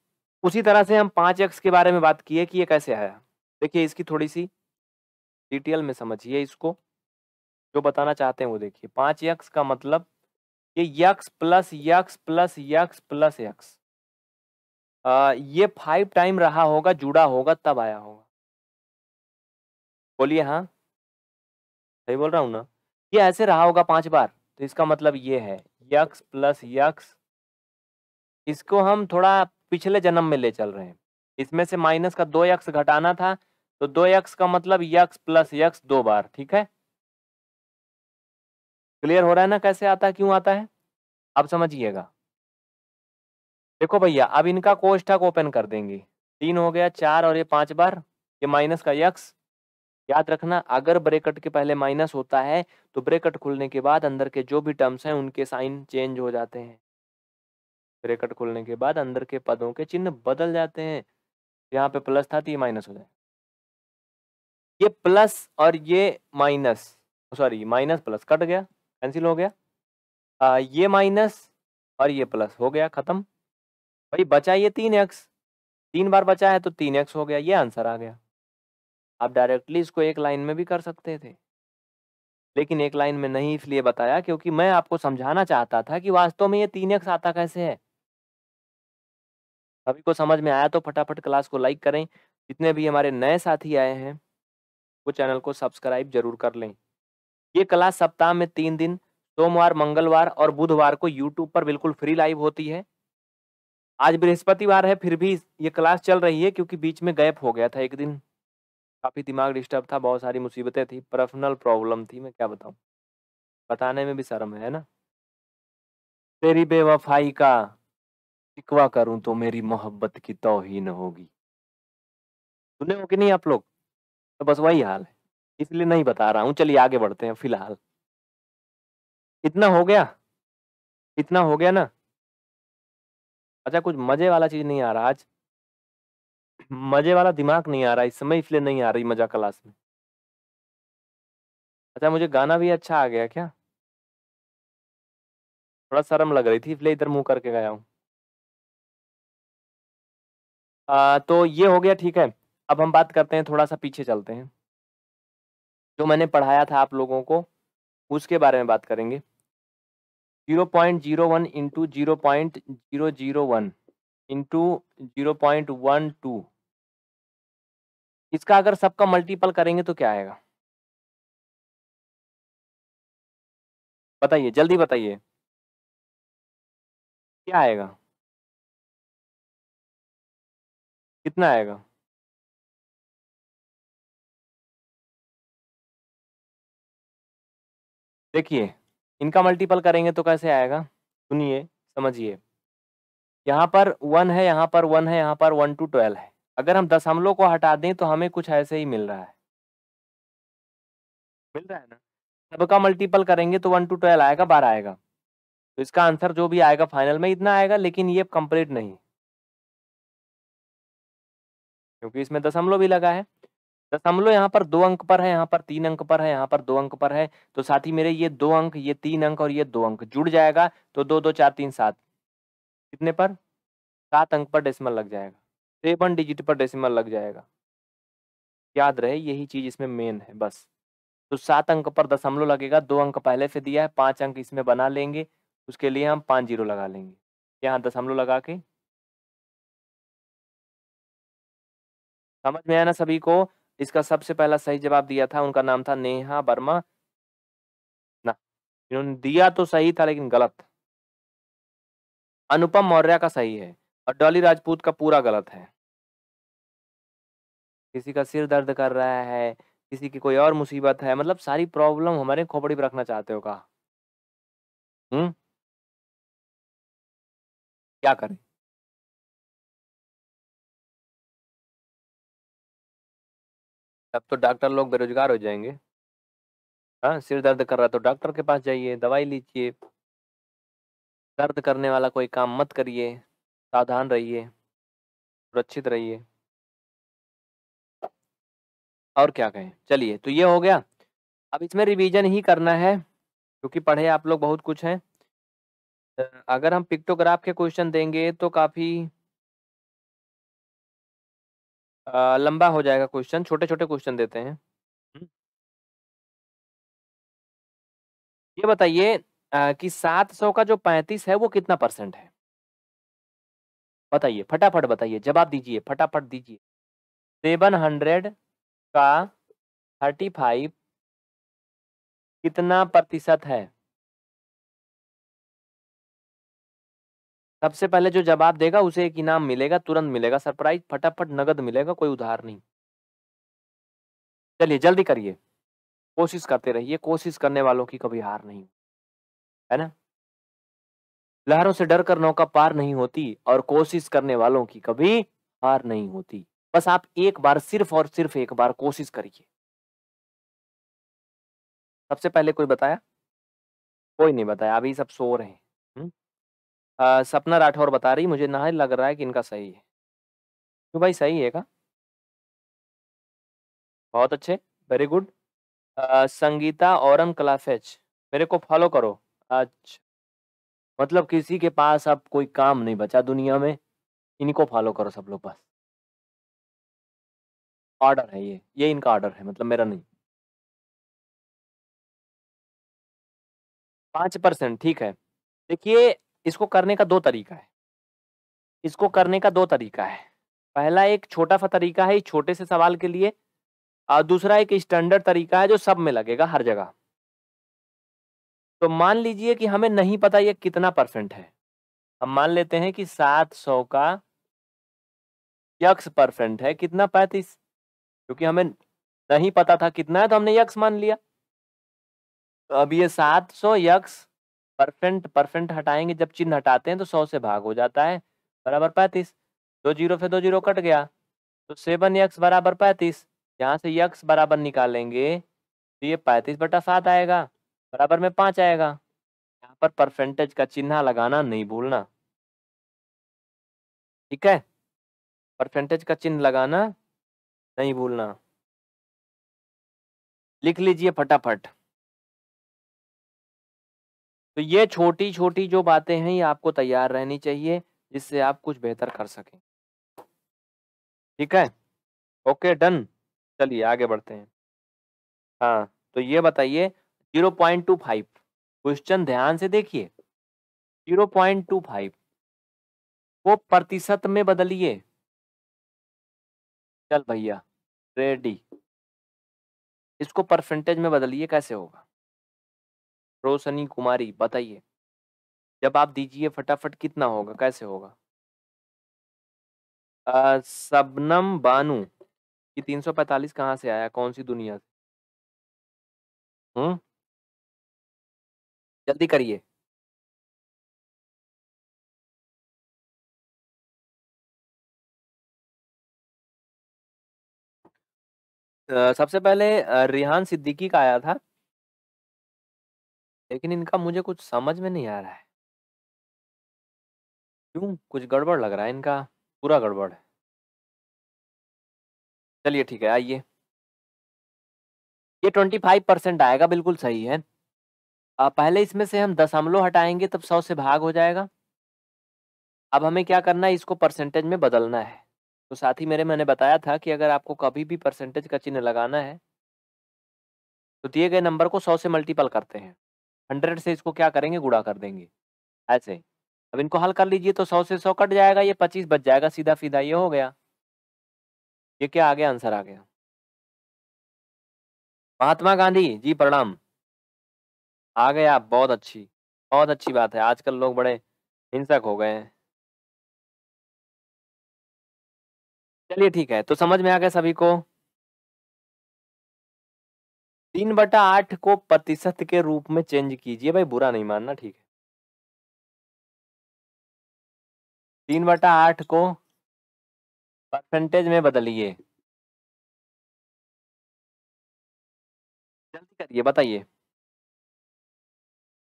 उसी तरह से हम पाँच एक्स के बारे में बात किए कि ये कैसे आया देखिए इसकी थोड़ी सी डिटेल में समझिए इसको जो बताना चाहते हैं वो देखिए पाँच यक्स का मतलब ये x plus x plus x plus x ये फाइव टाइम रहा होगा जुड़ा होगा तब आया होगा बोलिए हाँ सही बोल रहा हूँ ना ये ऐसे रहा होगा पांच बार तो इसका मतलब ये है यक्स प्लस यक्स इसको हम थोड़ा पिछले जन्म में ले चल रहे हैं इसमें से माइनस का दो यक्स घटाना था तो दो यक्स का मतलब यक्स प्लस यक्स दो बार ठीक है क्लियर हो रहा है ना कैसे आता है क्यों आता है अब समझिएगा देखो भैया अब इनका कोष्ठक ओपन कर देंगे तीन हो गया चार और ये पांच बार ये माइनस का यक्स याद रखना अगर ब्रेकट के पहले माइनस होता है तो ब्रेकट खुलने के बाद अंदर के जो भी टर्म्स हैं उनके साइन चेंज हो जाते हैं ब्रेकट खुलने के बाद अंदर के पदों के चिन्ह बदल जाते हैं यहाँ पे प्लस था तो ये माइनस हो जाए ये प्लस और ये minus sorry minus plus cut गया कैंसिल हो गया आ, ये माइनस और ये प्लस हो गया खत्म भाई बचा ये तीन एक्स तीन बार बचा है तो तीन एक्स हो गया ये आंसर आ गया आप डायरेक्टली इसको एक लाइन में भी कर सकते थे लेकिन एक लाइन में नहीं इसलिए बताया क्योंकि मैं आपको समझाना चाहता था कि वास्तव में ये तीन एक्स आता कैसे है सभी को समझ में आया तो फटाफट क्लास को लाइक करें जितने भी हमारे नए साथी आए हैं वो चैनल को सब्सक्राइब जरूर कर लें ये क्लास सप्ताह में तीन दिन सोमवार मंगलवार और बुधवार को यूट्यूब पर बिल्कुल फ्री लाइव होती है आज बृहस्पतिवार है फिर भी ये क्लास चल रही है क्योंकि बीच में गैप हो गया था एक दिन काफ़ी दिमाग डिस्टर्ब था, बहुत सारी मुसीबतें थी, पर्सनल प्रॉब्लम थी, मैं क्या बताऊँ? बताने में भी शर्म है, ना? तेरी बेवफ़ाई का शिकवा करूँ तो मेरी मोहब्बत की तौहीन होगी। सुने हो कि नहीं आप लोग? तो बस वही हाल है, इसलिए नहीं बता रहा हूँ, चलिए आगे बढ़ते हैं फ़िलहाल। इतना हो गया? इतना हो गया ना? अच्छा कुछ मज़े वाला चीज़ नहीं आ रहा आज। मजे वाला दिमाग नहीं आ रहा इस समय इसलिए नहीं आ रही मजा क्लास में अच्छा मुझे गाना भी अच्छा आ गया क्या थोड़ा शर्म लग रही थी इसलिए इधर मुंह करके गया हूँ तो ये हो गया ठीक है अब हम बात करते हैं थोड़ा सा पीछे चलते हैं जो मैंने पढ़ाया था आप लोगों को उसके बारे में बात करेंगे zero point zero one into zero point zero zero one into zero point one two इसका अगर सबका मल्टीपल करेंगे तो क्या आएगा बताइए जल्दी बताइए क्या आएगा कितना आएगा देखिए इनका मल्टीपल करेंगे तो कैसे आएगा सुनिए समझिए यहाँ पर वन है यहाँ पर वन है यहाँ पर वन टू ट्वेल्व है अगर हम दशमलव को हटा दें तो हमें कुछ ऐसे ही मिल रहा है मिल रहा है ना सबका मल्टीपल करेंगे तो वन टू ट्वेल्व आएगा बारह आएगा तो इसका आंसर जो भी आएगा फाइनल में इतना आएगा लेकिन ये कंप्लीट नहीं क्योंकि इसमें दशमलव भी लगा है दशमलव यहाँ पर दो अंक पर है यहाँ पर तीन अंक पर है यहाँ पर दो अंक पर है तो साथ ही मेरे ये दो अंक ये तीन अंक और ये दो अंक जुड़ जाएगा तो दो दो चार तीन सात कितने पर सात अंक पर डेसिमल लग जाएगा सेवन तो डिजिट तो पर डेसिमल लग जाएगा याद रहे यही चीज इसमें मेन है बस तो सात अंक पर दशमलव लगेगा दो अंक पहले से दिया है पांच अंक इसमें बना लेंगे उसके लिए हम पांच जीरो लगा लेंगे यहाँ दशमलव लगा के समझ में आया ना सभी को इसका सबसे पहला सही जवाब दिया था उनका नाम था नेहा वर्मा ना इन्होंने दिया तो सही था लेकिन गलत अनुपम मौर्य का सही है और डॉली राजपूत का पूरा गलत है किसी का सिर दर्द कर रहा है किसी की कोई और मुसीबत है मतलब सारी प्रॉब्लम हमारे खोपड़ी पर रखना चाहते हो का हम्म क्या करें तब तो डॉक्टर लोग बेरोजगार हो जाएंगे हाँ सिर दर्द कर रहा तो डॉक्टर के पास जाइए दवाई लीजिए दर्द करने वाला कोई काम मत करिए सावधान रहिए सुरक्षित रहिए और क्या कहें चलिए तो ये हो गया अब इसमें रिवीजन ही करना है क्योंकि पढ़े आप लोग बहुत कुछ हैं अगर हम पिक्टोग्राफ के क्वेश्चन देंगे तो काफ़ी लंबा हो जाएगा क्वेश्चन छोटे छोटे क्वेश्चन देते हैं ये बताइए कि 700 का जो 35 है वो कितना परसेंट है बताइए फटाफट बताइए जवाब दीजिए फटाफट दीजिए सेवन हंड्रेड का थर्टी फाइव कितना प्रतिशत है सबसे पहले जो जवाब देगा उसे एक इनाम मिलेगा तुरंत मिलेगा सरप्राइज फटाफट नगद मिलेगा कोई उधार नहीं चलिए जल्दी करिए कोशिश करते रहिए कोशिश करने वालों की कभी हार नहीं है ना लहरों से डर कर नौका पार नहीं होती और कोशिश करने वालों की कभी हार नहीं होती बस आप एक बार सिर्फ और सिर्फ एक बार कोशिश करिए सबसे पहले कोई बताया कोई नहीं बताया अभी सब सो रहे हैं आ, हम्म। सपना राठौर बता रही मुझे ना लग रहा है कि इनका सही है तो भाई सही है का बहुत अच्छे वेरी गुड संगीता और मेरे को फॉलो करो अच्छा मतलब किसी के पास अब कोई काम नहीं बचा दुनिया में इनको फॉलो करो सब लोग बस ऑर्डर है ये ये इनका ऑर्डर है मतलब मेरा नहीं पाँच परसेंट ठीक है देखिए इसको करने का दो तरीका है इसको करने का दो तरीका है पहला एक छोटा सा तरीका है छोटे से सवाल के लिए और दूसरा एक स्टैंडर्ड तरीका है जो सब में लगेगा हर जगह तो मान लीजिए कि हमें नहीं पता ये कितना परसेंट है हम मान लेते हैं कि सात सौ का यक्स परसेंट है कितना पैंतीस क्योंकि हमें नहीं पता था कितना है तो हमने यक्स मान लिया तो अब ये सात सौ यक्स परसेंट परसेंट हटाएंगे जब चिन्ह हटाते हैं तो सौ से भाग हो जाता है बराबर पैंतीस दो जीरो से दो जीरो कट गया तो सेवन यक्स बराबर पैंतीस यहाँ से यक्स बराबर निकालेंगे तो ये पैंतीस बटा सात आएगा बराबर में पांच आएगा यहाँ पर परसेंटेज का चिन्ह लगाना नहीं भूलना ठीक है परसेंटेज का चिन्ह लगाना नहीं भूलना लिख लीजिए फटाफट तो ये छोटी छोटी जो बातें हैं ये आपको तैयार रहनी चाहिए जिससे आप कुछ बेहतर कर सकें ठीक है ओके डन चलिए आगे बढ़ते हैं हाँ तो ये बताइए zero point two five question ध्यान से देखिए जीरो पॉइंट टू फाइव को प्रतिशत में बदलिए चल भैया रेडी इसको परसेंटेज में बदलिए कैसे होगा रोशनी कुमारी बताइए जब आप दीजिए फटाफट कितना होगा कैसे होगा आ, सबनम बानू ये तीन सौ 345 कहाँ से आया कौन सी दुनिया से हम्म जल्दी करिए सबसे पहले रिहान सिद्दीकी का आया था। लेकिन इनका मुझे कुछ समझ में नहीं आ रहा है। क्यों? कुछ गड़बड़ लग रहा है इनका, पूरा गड़बड़ है। चलिए ठीक है, आइए। ये ट्वेंटी फाइव परसेंट आएगा, बिल्कुल सही है। पहले इसमें से हम दशमलव हटाएंगे तब सौ से भाग हो जाएगा। अब हमें क्या करना है इसको परसेंटेज में बदलना है। तो साथ ही मेरे मैंने बताया था कि अगर आपको कभी भी परसेंटेज का चिन्ह लगाना है तो दिए गए नंबर को सौ से मल्टीपल करते हैं। हंड्रेड से इसको क्या करेंगे गुड़ा कर देंगे, ऐसे। अब इनको हल कर लीजिए तो सौ से सौ कट जाएगा ये पच्चीस बच जाएगा सीधा-सीधा ये हो गया। ये क्या आ गया आंसर आ गया। महात्मा गांधी, जी प्रणाम। आ गए आप बहुत अच्छी बहुत अच्छी बात है आजकल लोग बड़े हिंसक हो गए हैं चलिए ठीक है तो समझ में आ गया सभी को तीन बटा आठ को प्रतिशत के रूप में चेंज कीजिए भाई बुरा नहीं मानना ठीक है तीन बटा आठ को परसेंटेज में बदलिए जल्दी करिए बताइए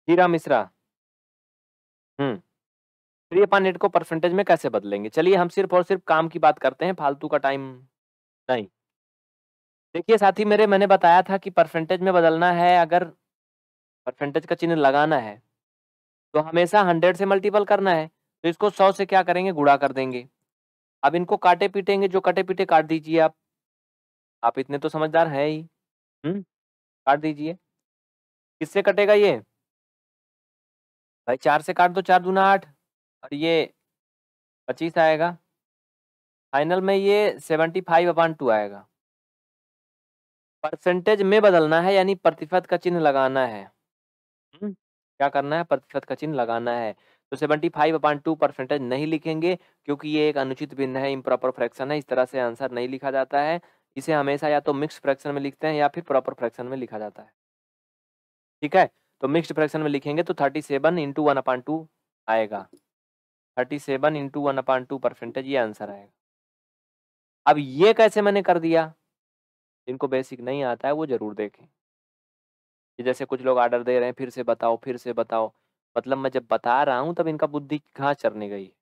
हीरा मिश्रा हम्म प्रिय ये को परसेंटेज में कैसे बदलेंगे चलिए हम सिर्फ और सिर्फ काम की बात करते हैं फालतू का टाइम नहीं देखिए साथी मेरे मैंने बताया था कि परसेंटेज में बदलना है अगर परसेंटेज का चिन्ह लगाना है तो हमेशा हंड्रेड से मल्टीपल करना है तो इसको सौ से क्या करेंगे गुड़ा कर देंगे अब इनको काटे पीटेंगे जो कटे पीटे काट दीजिए आप आप इतने तो समझदार हैं ही हम्म काट दीजिए किससे कटेगा ये भाई चार से काट दो चार दूना आठ और ये पच्चीस आएगा फाइनल में ये सेवेंटी फाइव अपॉन टू आएगा परसेंटेज में बदलना है यानी प्रतिशत का चिन्ह लगाना है हुँ? हम्म। क्या करना है प्रतिशत का चिन्ह लगाना है तो seventy five upon two percentage नहीं लिखेंगे क्योंकि ये एक अनुचित भिन्न है इम्प्रॉपर फ्रैक्शन है इस तरह से आंसर नहीं लिखा जाता है इसे हमेशा या तो मिक्स फ्रैक्शन में लिखते हैं या फिर प्रॉपर फ्रैक्शन में लिखा जाता है ठीक है तो मिक्स्ड फ्रैक्शन में लिखेंगे तो thirty seven into one upon two आएगा thirty seven into one upon two percentage ये आंसर आएगा अब ये कैसे मैंने कर दिया जिनको बेसिक नहीं आता है वो जरूर देखें जैसे कुछ लोग ऑर्डर दे रहे हैं फिर से बताओ फिर से बताओ मतलब मैं जब बता रहा हूँ तब इनका बुद्धि घास चरने गई है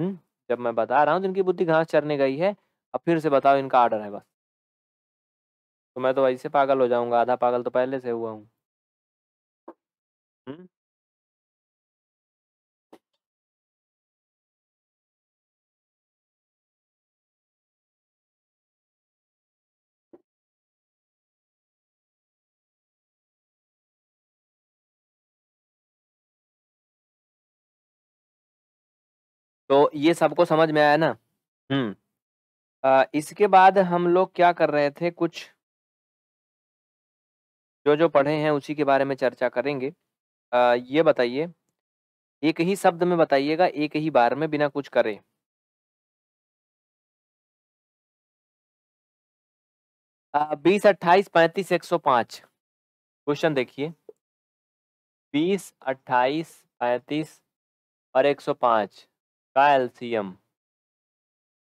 हुँ? हम्म? जब मैं बता रहा हूँ तो इनकी बुद्धि घास चरने गई है अब फिर से बताओ इनका ऑर्डर है बस तो मैं तो ऐसे पागल हो जाऊंगा आधा पागल तो पहले से हुआ हूँ Mm-hmm. तो ये सबको समझ में आया ना? हम्म इसके बाद हम लोग क्या कर रहे थे कुछ जो-जो पढ़े हैं उसी के बारे में चर्चा करेंगे। ये बताइए एक ही शब्द में बताइएगा एक ही बार में बिना कुछ करे बीस अट्ठाईस पैंतीस एक सौ पांच क्वेश्चन देखिए बीस अट्ठाईस पैंतीस और एक सौ पांच का एलसीएम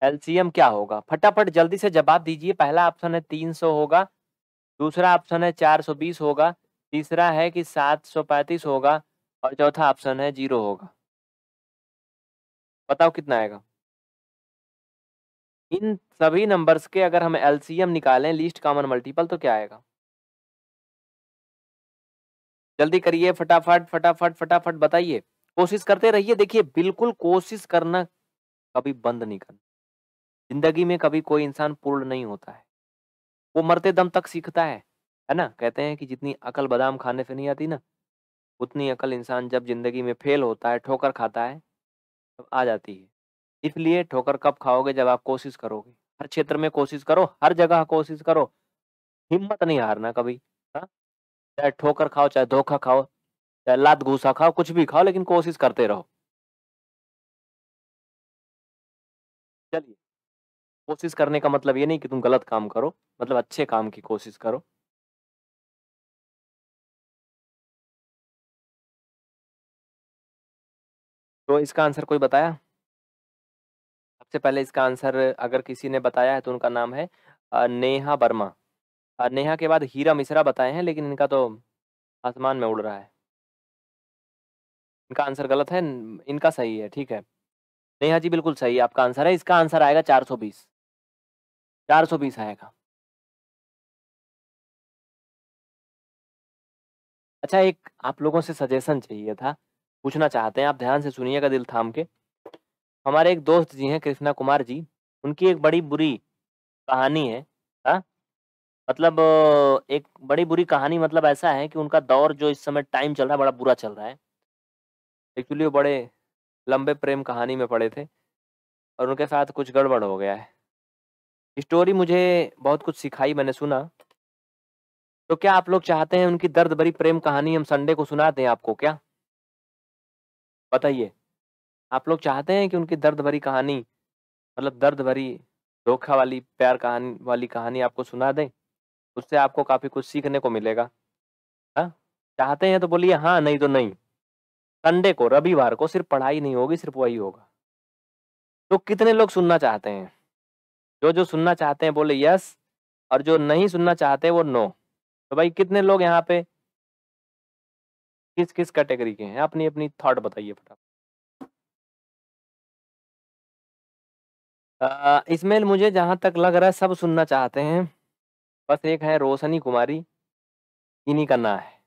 एलसीएम क्या होगा फटाफट जल्दी से जवाब दीजिए पहला ऑप्शन है तीन सौ होगा दूसरा ऑप्शन है चार सौ बीस होगा तीसरा है कि सात सौ पैंतीस होगा और चौथा ऑप्शन है जीरो होगा बताओ कितना आएगा इन सभी नंबर्स के अगर हम एलसीएम निकालें लीस्ट कॉमन मल्टीपल तो क्या आएगा जल्दी करिए फटाफट फटाफट फटाफट बताइए कोशिश करते रहिए देखिए बिल्कुल कोशिश करना कभी बंद नहीं करना जिंदगी में कभी कोई इंसान पूर्ण नहीं होता है वो मरते दम तक सीखता है है ना? कहते हैं कि जितनी अकल बादाम खाने से नहीं आती ना, उतनी अकल इंसान जब ज़िंदगी में फेल होता है, ठोकर खाता है, तब आ जाती है। इसलिए ठोकर कब खाओगे जब आप कोशिश करोगे। हर क्षेत्र में कोशिश करो, हर जगह कोशिश करो। हिम्मत नहीं हारना कभी, हाँ। चाहे ठोकर खाओ, चाहे धोखा खाओ, चाहे लात-घूसा खाओ, कुछ भी खाओ लेकिन कोशिश करते रहो। चलिए, कोशिश करने का मतलब ये नहीं कि तुम गलत काम करो, मतलब अच्छे काम की कोशिश करो। तो इसका आंसर कोई बताया सबसे पहले इसका आंसर अगर किसी ने बताया है तो उनका नाम है नेहा वर्मा नेहा के बाद हीरा मिश्रा बताए हैं लेकिन इनका तो आसमान में उड़ रहा है इनका आंसर गलत है इनका सही है ठीक है नेहा जी बिल्कुल सही आपका आंसर है इसका आंसर आएगा 420 420 आएगा अच्छा एक आप लोगों से सजेशन चाहिए था पूछना चाहते हैं आप ध्यान से सुनिएगा दिल थाम के हमारे एक दोस्त जी हैं कृष्णा कुमार जी उनकी एक बड़ी बुरी कहानी है हा? मतलब एक बड़ी बुरी कहानी मतलब ऐसा है कि उनका दौर जो इस समय टाइम चल रहा है बड़ा बुरा चल रहा है एक्चुअली वो बड़े लंबे प्रेम कहानी में पड़े थे और उनके साथ कुछ गड़बड़ हो गया है स्टोरी मुझे बहुत कुछ सिखाई मैंने सुना तो क्या आप लोग चाहते हैं उनकी दर्द भरी प्रेम कहानी हम संडे को सुना दें आपको क्या बताइए आप लोग चाहते हैं कि उनकी दर्द भरी कहानी मतलब दर्द भरी धोखा वाली प्यार कहानी वाली कहानी आपको सुना दें उससे आपको काफ़ी कुछ सीखने को मिलेगा हाँ चाहते हैं तो बोलिए हाँ नहीं तो नहीं संडे को रविवार को सिर्फ पढ़ाई नहीं होगी सिर्फ वही होगा तो कितने लोग सुनना चाहते हैं जो जो सुनना चाहते हैं बोले यस और जो नहीं सुनना चाहते वो नो तो भाई कितने लोग यहाँ पे किस किस कैटेगरी के हैं अपनी अपनी थॉट बताइए फटाफट इसमें मुझे जहाँ तक लग रहा है सब सुनना चाहते हैं बस एक है रोशनी कुमारी इन्हीं का ना है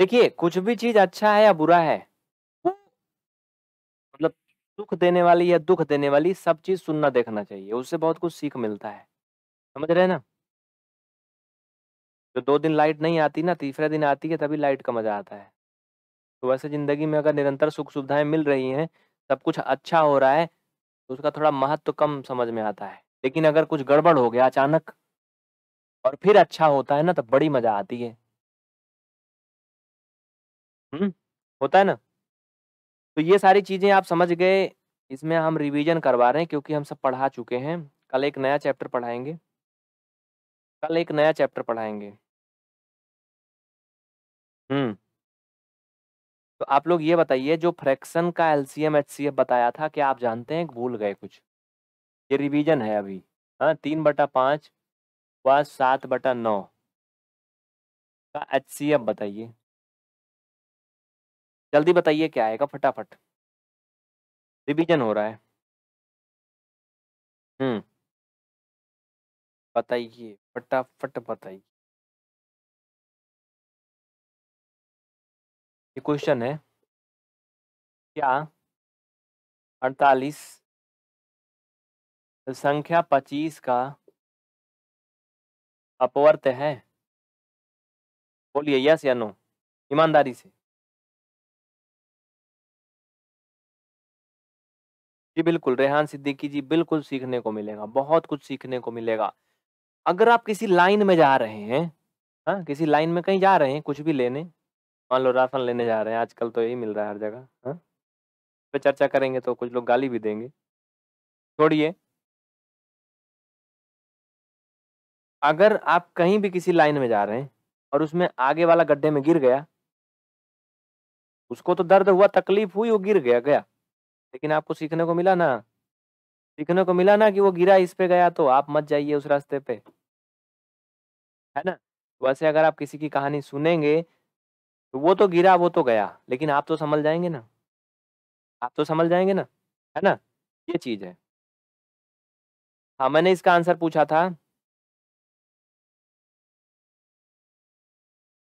देखिए कुछ भी चीज अच्छा है या बुरा है मतलब सुख देने वाली या दुख देने वाली सब चीज सुनना देखना चाहिए उससे बहुत कुछ सीख मिलता है समझ रहे हैं ना तो दो दिन लाइट नहीं आती ना तीसरे दिन आती है तभी लाइट का मज़ा आता है। तो वैसे ज़िंदगी में अगर निरंतर सुख सुविधाएं मिल रही हैं, सब कुछ अच्छा हो रहा है, तो उसका थोड़ा महत्व कम समझ में आता है। लेकिन अगर कुछ गड़बड़ हो गया अचानक और फिर अच्छा होता है ना तो बड़ी मज़ा आती है। हम्म होता है ना? तो ये सारी चीज़ें आप समझ गए, इसमें हम रिवीजन करवा रहे हैं क्योंकि हम सब पढ़ा चुके हैं। कल एक नया चैप्टर पढ़ाएंगे कल एक नया चैप्टर पढ़ाएंगे हम्म तो आप लोग ये बताइए जो फ्रैक्शन का एलसीएम एचसीएफ बताया था क्या आप जानते हैं भूल गए कुछ ये रिवीजन है अभी हाँ तीन बटा पाँच व सात बटा नौ का एचसीएफ बताइए जल्दी बताइए क्या आएगा फटाफट रिवीजन हो रहा है हम्म बताइए फटाफट बताइए ये क्वेश्चन है क्या अड़तालीस संख्या पच्चीस का अपवर्त है बोलिए यस या नो ईमानदारी से जी बिल्कुल रेहान सिद्दीकी जी बिल्कुल सीखने को मिलेगा बहुत कुछ सीखने को मिलेगा अगर आप किसी लाइन में जा रहे हैं हाँ किसी लाइन में कहीं जा रहे हैं कुछ भी लेने मान लो राशन लेने जा रहे हैं आजकल तो यही मिल रहा है हर जगह हाँ पे चर्चा करेंगे तो कुछ लोग गाली भी देंगे छोड़िए अगर आप कहीं भी किसी लाइन में जा रहे हैं और उसमें आगे वाला गड्ढे में गिर गया उसको तो दर्द हुआ तकलीफ हुई वो गिर गया गया लेकिन आपको सीखने को मिला ना सीखने को मिला ना कि वो गिरा इस पे गया तो आप मत जाइए उस रास्ते पे है ना वैसे अगर आप किसी की कहानी सुनेंगे तो वो तो गिरा वो तो गया लेकिन आप तो समझ जाएंगे ना आप तो समझ जाएंगे ना है ना ये चीज है हाँ मैंने इसका आंसर पूछा था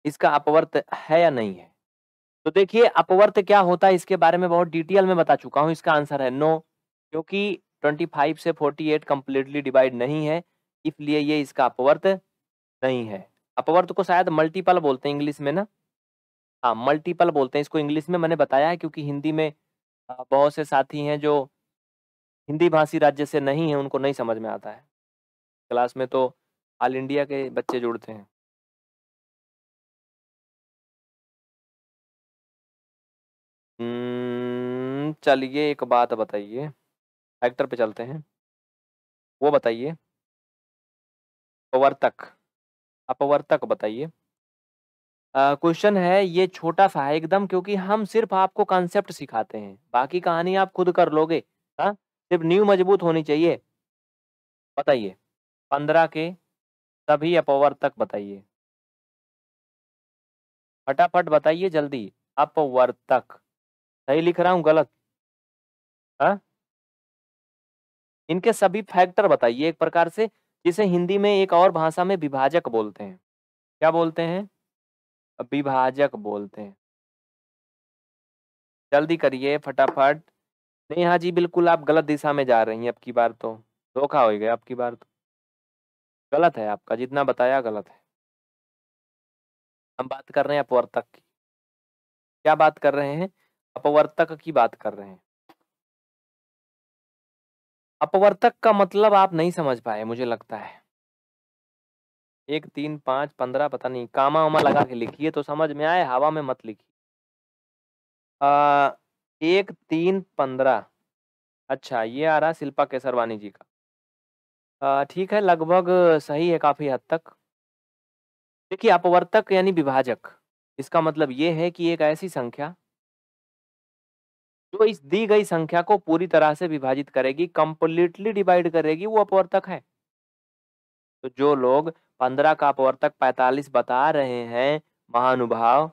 इसका अपवर्त है या नहीं है तो देखिए अपवर्त क्या होता है इसके बारे में बहुत डिटेल में बता चुका हूं इसका आंसर है नो क्योंकि 25 से 48 कंप्लीटली डिवाइड नहीं है इसलिए ये इसका अपवर्त नहीं है अपवर्त को शायद मल्टीपल बोलते हैं इंग्लिश में ना हाँ मल्टीपल बोलते हैं इसको इंग्लिश में मैंने बताया है क्योंकि हिंदी में बहुत से साथी हैं जो हिंदी भाषी राज्य से नहीं है उनको नहीं समझ में आता है क्लास में तो ऑल इंडिया के बच्चे जुड़ते हैं हम्म, चलिए एक बात बताइए एक्टर पे चलते हैं वो बताइए अपवर्तक अपवर्तक बताइए क्वेश्चन है ये छोटा सा है एकदम क्योंकि हम सिर्फ आपको कॉन्सेप्ट सिखाते हैं बाकी कहानी आप खुद कर लोगे हाँ सिर्फ न्यू मजबूत होनी चाहिए बताइए पंद्रह के सभी अपवर तक बताइए फटाफट बताइए जल्दी अपवर तक सही लिख रहा हूँ गलत हाँ इनके सभी फैक्टर बताइए एक प्रकार से जिसे हिंदी में एक और भाषा में विभाजक बोलते हैं क्या बोलते हैं विभाजक बोलते हैं जल्दी करिए फटाफट नहीं हाँ जी बिल्कुल आप गलत दिशा में जा रही हैं अब की बार तो धोखा हो गया अब की बार तो गलत है आपका जितना बताया गलत है हम बात कर रहे हैं अपवर्तक की क्या बात कर रहे हैं अपवर्तक की बात कर रहे हैं अपवर्तक का मतलब आप नहीं समझ पाए मुझे लगता है एक तीन पाँच पंद्रह पता नहीं कामा उमा लगा के लिखिए तो समझ में आए हवा में मत लिखिए एक तीन पंद्रह अच्छा ये आ रहा शिल्पा केसरवानी जी का ठीक है लगभग सही है काफ़ी हद तक देखिए अपवर्तक यानी विभाजक इसका मतलब ये है कि एक ऐसी संख्या जो इस दी गई संख्या को पूरी तरह से विभाजित करेगी कंप्लीटली डिवाइड करेगी वो अपवर्तक है तो जो लोग पंद्रह का अपवर्तक पैतालीस बता रहे हैं महानुभाव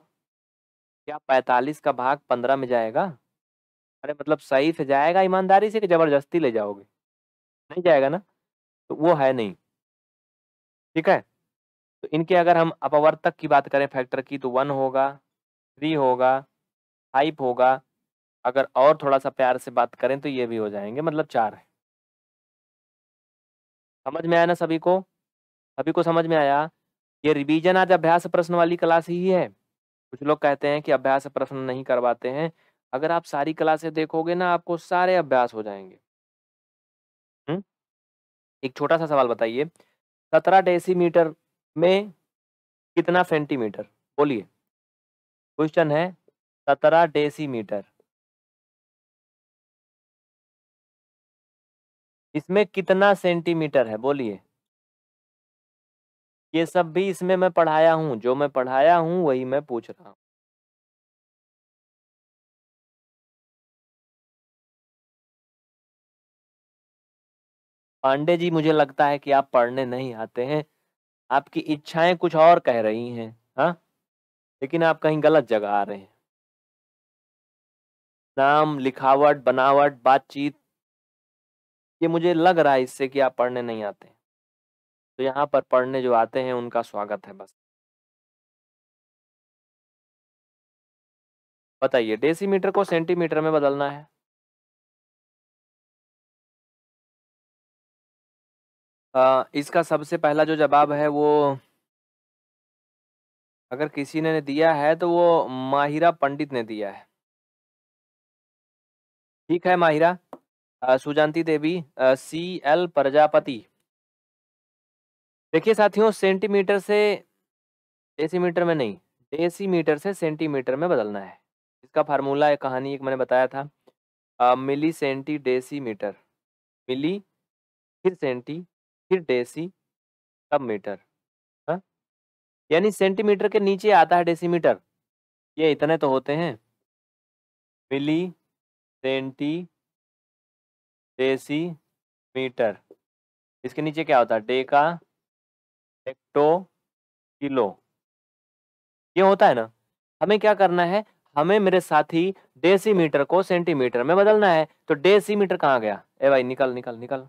क्या पैतालीस का भाग पंद्रह में जाएगा अरे मतलब सही से जाएगा ईमानदारी से कि जबरदस्ती ले जाओगे नहीं जाएगा ना तो वो है नहीं ठीक है तो इनके अगर हम अपवर्तक की बात करें फैक्टर की तो वन होगा थ्री होगा फाइव होगा अगर और थोड़ा सा प्यार से बात करें तो ये भी हो जाएंगे मतलब चार है समझ में आया ना सभी को अभी को समझ में आया ये रिवीजन आज अभ्यास प्रश्न वाली क्लास ही है कुछ लोग कहते हैं कि अभ्यास प्रश्न नहीं करवाते हैं अगर आप सारी क्लासे देखोगे ना आपको सारे अभ्यास हो जाएंगे हुँ? एक छोटा सा सवाल बताइए सत्रह डेसीमीटर में कितना सेंटीमीटर बोलिए क्वेश्चन है सत्रह डेसीमीटर इसमें कितना सेंटीमीटर है बोलिए ये सब भी इसमें मैं पढ़ाया हूँ जो मैं पढ़ाया हूँ वही मैं पूछ रहा हूँ पांडे जी मुझे लगता है कि आप पढ़ने नहीं आते हैं आपकी इच्छाएं कुछ और कह रही हैं हाँ लेकिन आप कहीं गलत जगह आ रहे हैं नाम लिखावट बनावट बातचीत ये मुझे लग रहा है इससे कि आप पढ़ने नहीं आते हैं तो यहाँ पर पढ़ने जो आते हैं उनका स्वागत है बस बताइए डेसीमीटर को सेंटीमीटर में बदलना है आ, इसका सबसे पहला जो जवाब है वो अगर किसी ने दिया है तो वो माहिरा पंडित ने दिया है ठीक है माहिरा सुजांति देवी सी एल प्रजापति देखिए साथियों सेंटीमीटर से डेसीमीटर में नहीं डेसीमीटर से सेंटीमीटर में बदलना है इसका फार्मूला एक कहानी एक मैंने बताया था आ, मिली सेंटी डेसीमीटर मिली फिर सेंटी फिर डेसी तब मीटर हाँ? यानी सेंटीमीटर के नीचे आता है डेसीमीटर ये इतने तो होते हैं मिली सेंटी डेसी मीटर इसके नीचे क्या होता है डे का हेक्टो किलो ये होता है ना हमें क्या करना है हमें मेरे साथी डेसीमीटर को सेंटीमीटर में बदलना है तो डेसीमीटर कहाँ गया ए भाई निकल निकल निकल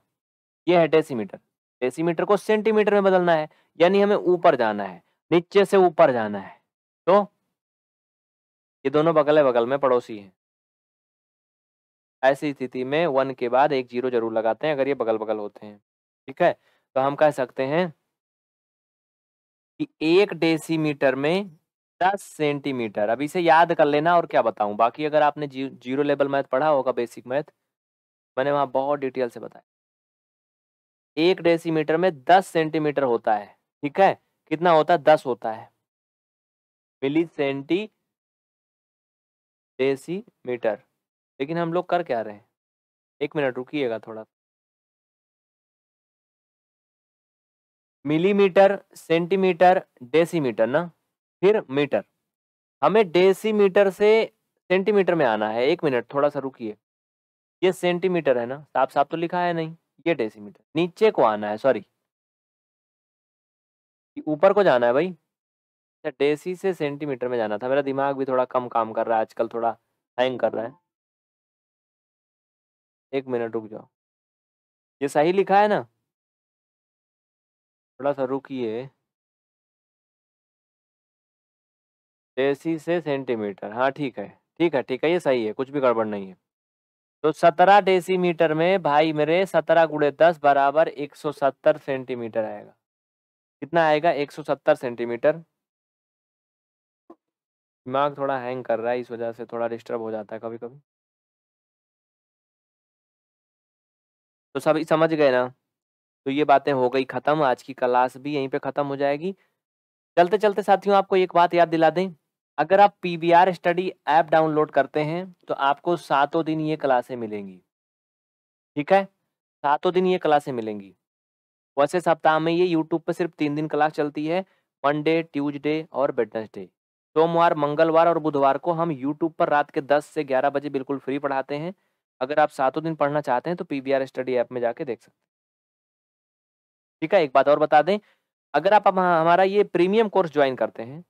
ये है डेसीमीटर डेसीमीटर को सेंटीमीटर में बदलना है यानी हमें ऊपर जाना है नीचे से ऊपर जाना है तो ये दोनों बगल है बगल में पड़ोसी हैं ऐसी स्थिति में वन के बाद एक जीरो जरूर लगाते हैं अगर ये बगल बगल होते हैं ठीक है तो हम कह सकते हैं कि एक डेसीमीटर में दस सेंटीमीटर अब इसे याद कर लेना और क्या बताऊं बाकी अगर आपने जी, जीरो लेवल मैथ पढ़ा होगा बेसिक मैथ मैंने वहां बहुत डिटेल से बताया एक डेसीमीटर में दस सेंटीमीटर होता है ठीक है कितना होता है दस होता है मिली सेंटी डेसीमीटर लेकिन हम लोग कर क्या रहे हैं एक मिनट रुकिएगा थोड़ा मिलीमीटर सेंटीमीटर डेसीमीटर ना फिर मीटर हमें डेसीमीटर से सेंटीमीटर में आना है एक मिनट थोड़ा सा रुकिए ये सेंटीमीटर है ना साफ साफ तो लिखा है नहीं ये डेसीमीटर नीचे को आना है सॉरी ऊपर को जाना है भाई अच्छा डेसी से सेंटीमीटर में जाना था मेरा दिमाग भी थोड़ा कम काम कर रहा है आजकल थोड़ा हैंग कर रहा है एक मिनट रुक जाओ ये सही लिखा है ना थोड़ा सा रुकिए डेसी से सेंटीमीटर हाँ ठीक है ठीक है ठीक है ये सही है कुछ भी गड़बड़ नहीं है तो सत्रह मीटर में भाई मेरे सत्रह गुड़े दस बराबर एक सौ सत्तर सेंटीमीटर आएगा कितना आएगा एक सौ सत्तर सेंटीमीटर दिमाग थोड़ा हैंग कर रहा है इस वजह से थोड़ा डिस्टर्ब हो जाता है कभी कभी तो सभी समझ गए ना तो ये बातें हो गई ख़त्म आज की क्लास भी यहीं पे ख़त्म हो जाएगी चलते चलते साथियों आपको एक बात याद दिला दें अगर आप पी स्टडी ऐप डाउनलोड करते हैं तो आपको सातों दिन ये क्लासें मिलेंगी ठीक है सातों दिन ये क्लासें मिलेंगी वैसे सप्ताह में ये यूट्यूब पर सिर्फ तीन दिन क्लास चलती है मंडे ट्यूजडे और वेडनेसडे सोमवार मंगलवार और बुधवार को हम यूट्यूब पर रात के दस से ग्यारह बजे बिल्कुल फ्री पढ़ाते हैं अगर आप सातों दिन पढ़ना चाहते हैं तो पी स्टडी ऐप में जाके देख सकते हैं ठीक है एक बात और बता दें अगर आप हमारा ये प्रीमियम कोर्स ज्वाइन करते हैं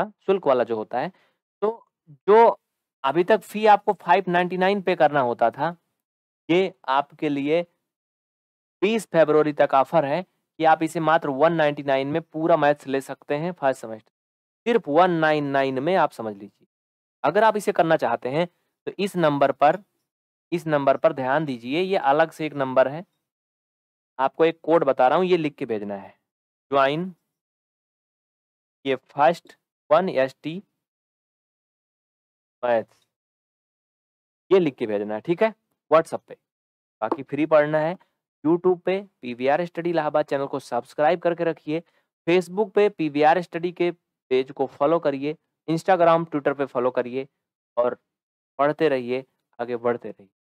हाँ, शुल्क वाला जो होता है तो जो अभी तक फी आपको 599 पे करना होता था ये आपके लिए 20 फरवरी तक ऑफर है कि आप इसे मात्र 199 में पूरा मैथ्स ले सकते हैं फर्स्ट सेमेस्टर सिर्फ 199 में आप समझ लीजिए अगर आप इसे करना चाहते हैं तो इस नंबर पर इस नंबर पर ध्यान दीजिए ये अलग से एक नंबर है आपको एक कोड बता रहा हूँ ये लिख के भेजना है ज्वाइन ये first one S T maths ये लिख के भेजना है ठीक है व्हाट्सअप पे बाकी फ्री पढ़ना है यूट्यूब पे P V R study Allahabad channel को सब्सक्राइब करके रखिए फेसबुक पे पी वी आर स्टडी के पेज को फॉलो करिए इंस्टाग्राम ट्विटर पे फॉलो करिए और पढ़ते रहिए आगे बढ़ते रहिए